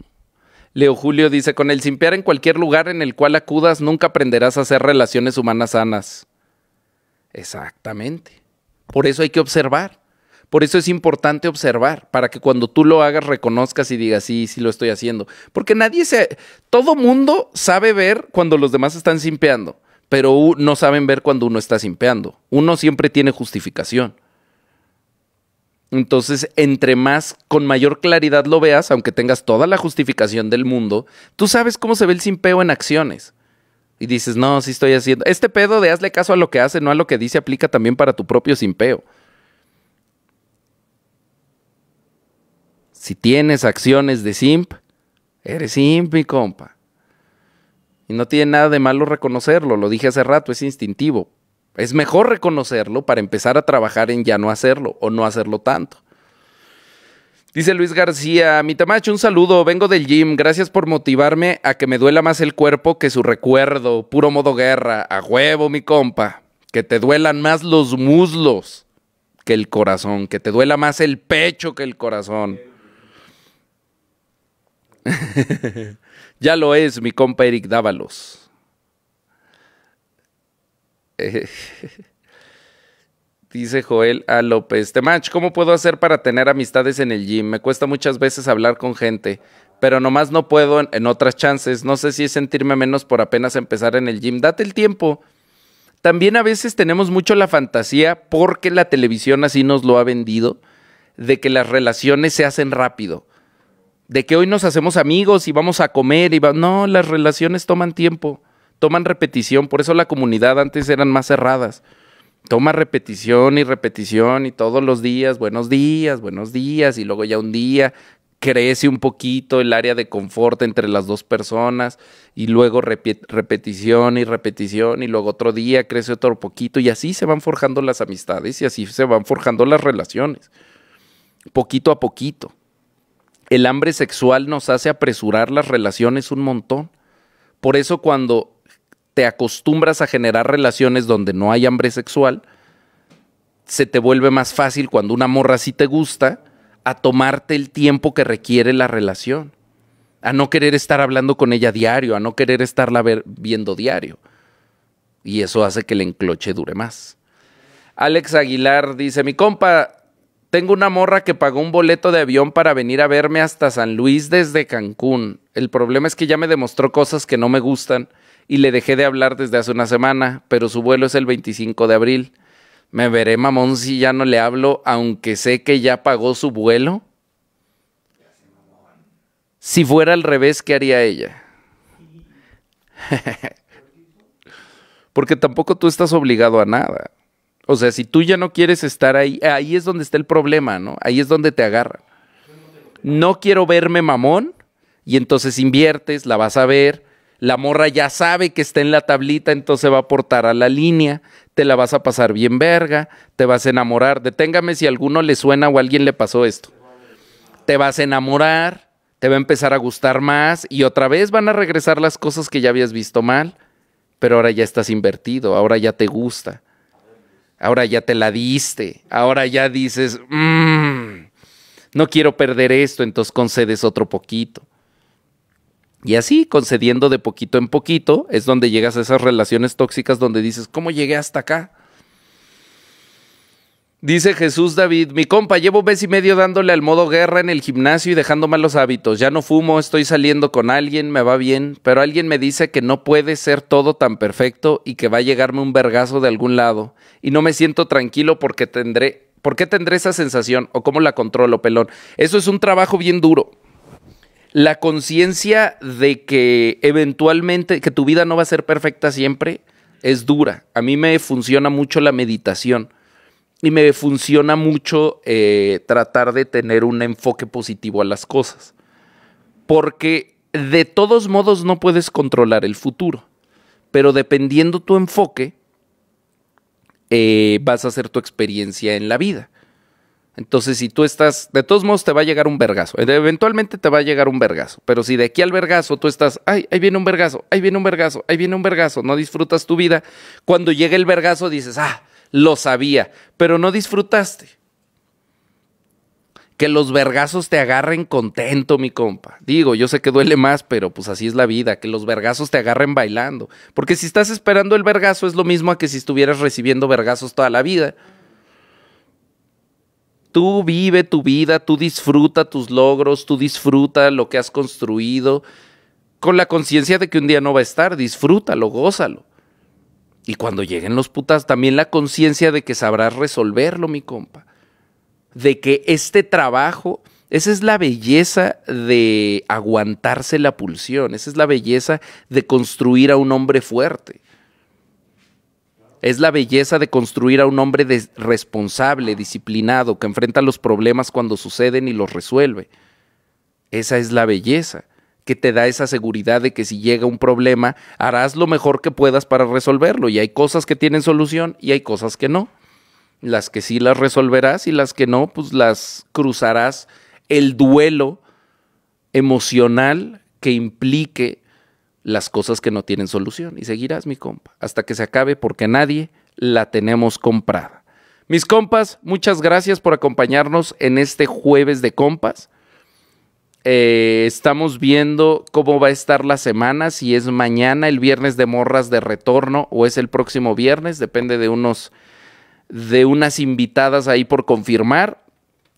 Leo Julio dice, con el simpear en cualquier lugar en el cual acudas, nunca aprenderás a hacer relaciones humanas sanas. Exactamente. Por eso hay que observar. Por eso es importante observar, para que cuando tú lo hagas reconozcas y digas, sí, sí lo estoy haciendo. Porque nadie se... Todo mundo sabe ver cuando los demás están simpeando, pero no saben ver cuando uno está simpeando. Uno siempre tiene justificación. Entonces, entre más, con mayor claridad lo veas, aunque tengas toda la justificación del mundo, tú sabes cómo se ve el simpeo en acciones. Y dices, no, sí estoy haciendo. Este pedo de hazle caso a lo que hace, no a lo que dice, aplica también para tu propio simpeo. Si tienes acciones de simp, eres simp, mi compa. Y no tiene nada de malo reconocerlo, lo dije hace rato, es instintivo. Es mejor reconocerlo para empezar a trabajar en ya no hacerlo o no hacerlo tanto. Dice Luis García, mi tamacho, un saludo, vengo del gym, gracias por motivarme a que me duela más el cuerpo que su recuerdo, puro modo guerra, a huevo mi compa, que te duelan más los muslos que el corazón, que te duela más el pecho que el corazón. ya lo es, mi compa Eric Dávalos. dice Joel A. López, Temach, ¿cómo puedo hacer para tener amistades en el gym? Me cuesta muchas veces hablar con gente, pero nomás no puedo en, en otras chances. No sé si es sentirme menos por apenas empezar en el gym. Date el tiempo. También a veces tenemos mucho la fantasía, porque la televisión así nos lo ha vendido, de que las relaciones se hacen rápido de que hoy nos hacemos amigos y vamos a comer y va... No, las relaciones toman tiempo, toman repetición, por eso la comunidad antes eran más cerradas. Toma repetición y repetición y todos los días, buenos días, buenos días, y luego ya un día crece un poquito el área de confort entre las dos personas y luego repetición y repetición y luego otro día crece otro poquito y así se van forjando las amistades y así se van forjando las relaciones, poquito a poquito. El hambre sexual nos hace apresurar las relaciones un montón. Por eso cuando te acostumbras a generar relaciones donde no hay hambre sexual, se te vuelve más fácil cuando una morra sí te gusta a tomarte el tiempo que requiere la relación, a no querer estar hablando con ella diario, a no querer estarla viendo diario. Y eso hace que el encloche dure más. Alex Aguilar dice, mi compa, tengo una morra que pagó un boleto de avión para venir a verme hasta San Luis desde Cancún. El problema es que ya me demostró cosas que no me gustan y le dejé de hablar desde hace una semana, pero su vuelo es el 25 de abril. ¿Me veré mamón si ya no le hablo, aunque sé que ya pagó su vuelo? Si fuera al revés, ¿qué haría ella? Porque tampoco tú estás obligado a nada. O sea, si tú ya no quieres estar ahí, ahí es donde está el problema, ¿no? Ahí es donde te agarran. No quiero verme mamón y entonces inviertes, la vas a ver, la morra ya sabe que está en la tablita, entonces va a aportar a la línea, te la vas a pasar bien verga, te vas a enamorar. Deténgame si a alguno le suena o a alguien le pasó esto. Te vas a enamorar, te va a empezar a gustar más y otra vez van a regresar las cosas que ya habías visto mal, pero ahora ya estás invertido, ahora ya te gusta ahora ya te la diste, ahora ya dices, mm, no quiero perder esto, entonces concedes otro poquito. Y así, concediendo de poquito en poquito, es donde llegas a esas relaciones tóxicas donde dices, ¿cómo llegué hasta acá? Dice Jesús David, mi compa, llevo mes y medio dándole al modo guerra en el gimnasio y dejando malos hábitos. Ya no fumo, estoy saliendo con alguien, me va bien, pero alguien me dice que no puede ser todo tan perfecto y que va a llegarme un vergazo de algún lado. Y no me siento tranquilo porque tendré, ¿por qué tendré esa sensación o cómo la controlo, pelón? Eso es un trabajo bien duro. La conciencia de que eventualmente, que tu vida no va a ser perfecta siempre, es dura. A mí me funciona mucho la meditación y me funciona mucho eh, tratar de tener un enfoque positivo a las cosas. Porque de todos modos no puedes controlar el futuro, pero dependiendo tu enfoque, eh, vas a hacer tu experiencia en la vida. Entonces, si tú estás, de todos modos te va a llegar un vergazo. Eh, eventualmente te va a llegar un vergazo. Pero si de aquí al vergazo tú estás, ay, ahí viene un vergazo, ahí viene un vergazo, ahí viene un vergazo, no disfrutas tu vida, cuando llega el vergazo dices, ah, lo sabía, pero no disfrutaste. Que los vergazos te agarren contento, mi compa. Digo, yo sé que duele más, pero pues así es la vida, que los vergazos te agarren bailando. Porque si estás esperando el vergazo es lo mismo a que si estuvieras recibiendo vergazos toda la vida. Tú vive tu vida, tú disfruta tus logros, tú disfruta lo que has construido, con la conciencia de que un día no va a estar, disfrútalo, gózalo y cuando lleguen los putas, también la conciencia de que sabrás resolverlo, mi compa. De que este trabajo, esa es la belleza de aguantarse la pulsión, esa es la belleza de construir a un hombre fuerte. Es la belleza de construir a un hombre responsable, disciplinado, que enfrenta los problemas cuando suceden y los resuelve. Esa es la belleza que te da esa seguridad de que si llega un problema, harás lo mejor que puedas para resolverlo. Y hay cosas que tienen solución y hay cosas que no. Las que sí las resolverás y las que no, pues las cruzarás el duelo emocional que implique las cosas que no tienen solución. Y seguirás, mi compa, hasta que se acabe porque nadie la tenemos comprada. Mis compas, muchas gracias por acompañarnos en este jueves de compas. Eh, estamos viendo cómo va a estar la semana, si es mañana el viernes de morras de retorno o es el próximo viernes, depende de unos de unas invitadas ahí por confirmar.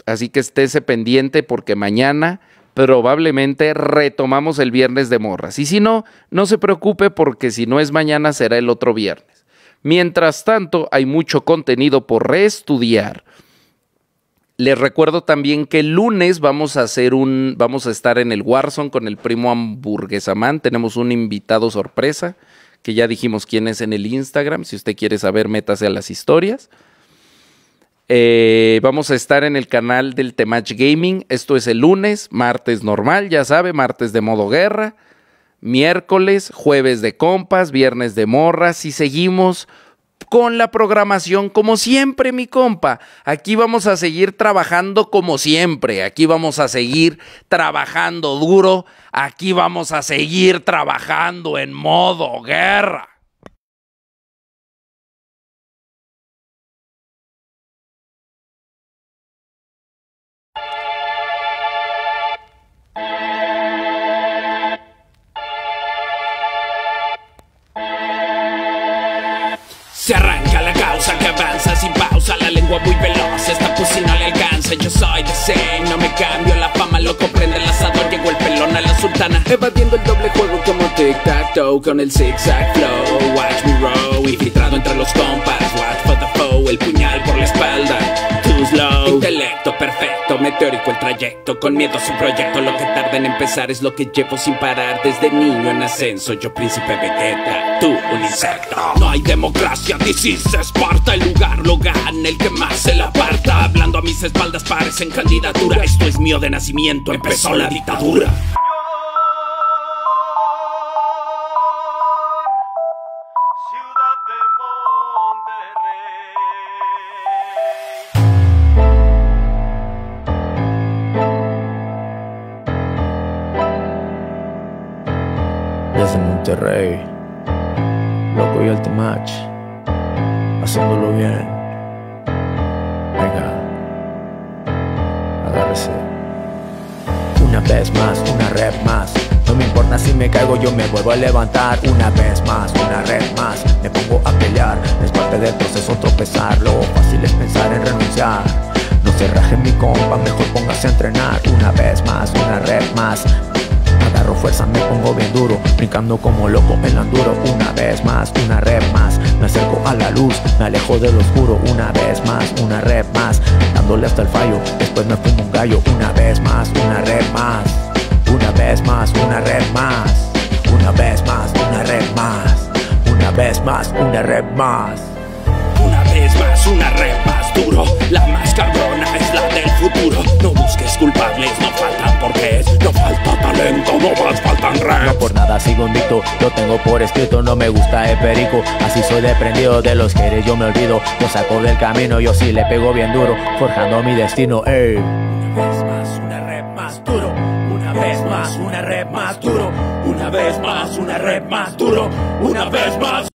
Así que estése pendiente porque mañana probablemente retomamos el viernes de morras. Y si no, no se preocupe porque si no es mañana será el otro viernes. Mientras tanto, hay mucho contenido por reestudiar les recuerdo también que el lunes vamos a hacer un, vamos a estar en el Warzone con el primo Hamburguesamán. Tenemos un invitado sorpresa que ya dijimos quién es en el Instagram. Si usted quiere saber, métase a las historias. Eh, vamos a estar en el canal del Temach Gaming. Esto es el lunes, martes normal, ya sabe, martes de modo guerra, miércoles, jueves de compas, viernes de morras. y seguimos con la programación como siempre, mi compa. Aquí vamos a seguir trabajando como siempre. Aquí vamos a seguir trabajando duro. Aquí vamos a seguir trabajando en modo guerra. muy veloz, esta cocina le alcanza Yo soy de zen, no me cambio La fama Loco prende el asador Llegó el pelón a la sultana Evadiendo el doble juego como tic-tac-toe Con el zig-zag flow Watch me row, infiltrado entre los compas Watch for the foe, el puñal por la espalda Intelecto perfecto, meteórico el trayecto Con miedo a su proyecto, lo que tarda en empezar Es lo que llevo sin parar desde niño en ascenso Yo príncipe Vegeta, tú un insecto No hay democracia, disis se esparta El lugar lo gana el que más se la aparta Hablando a mis espaldas parecen candidatura Esto es mío de nacimiento, empezó la dictadura Lo Loco y match, haciéndolo bien. Venga, agárrese. Una vez más, una red más. No me importa si me caigo, yo me vuelvo a levantar una vez más, una red más. Me pongo a pelear, es parte del proceso tropezar. Lo fácil es pensar en renunciar. No se raje mi compa, mejor póngase a entrenar una vez más, una red más fuerza, me pongo bien duro, brincando como loco en enduro. Una vez más, una red más, me acerco a la luz, me alejo del oscuro. Una vez más, una red más, dándole hasta el fallo. Después me fumo un gallo. Una vez más, una red más, una vez más, una red más, una vez más, una red más, una vez más, una red más. Una vez más, una red más duro, la más el futuro. No busques culpables, no faltan porque es. No falta talento, no más faltan raps. No por nada sigo invicto, lo tengo por escrito, no me gusta el perico. Así soy deprendido de los que eres, yo me olvido. Lo saco del camino, yo sí le pego bien duro, forjando mi destino, ey. Una vez más, una red más duro. Una vez más, una red más duro. Una vez más, una red más duro. Una vez más.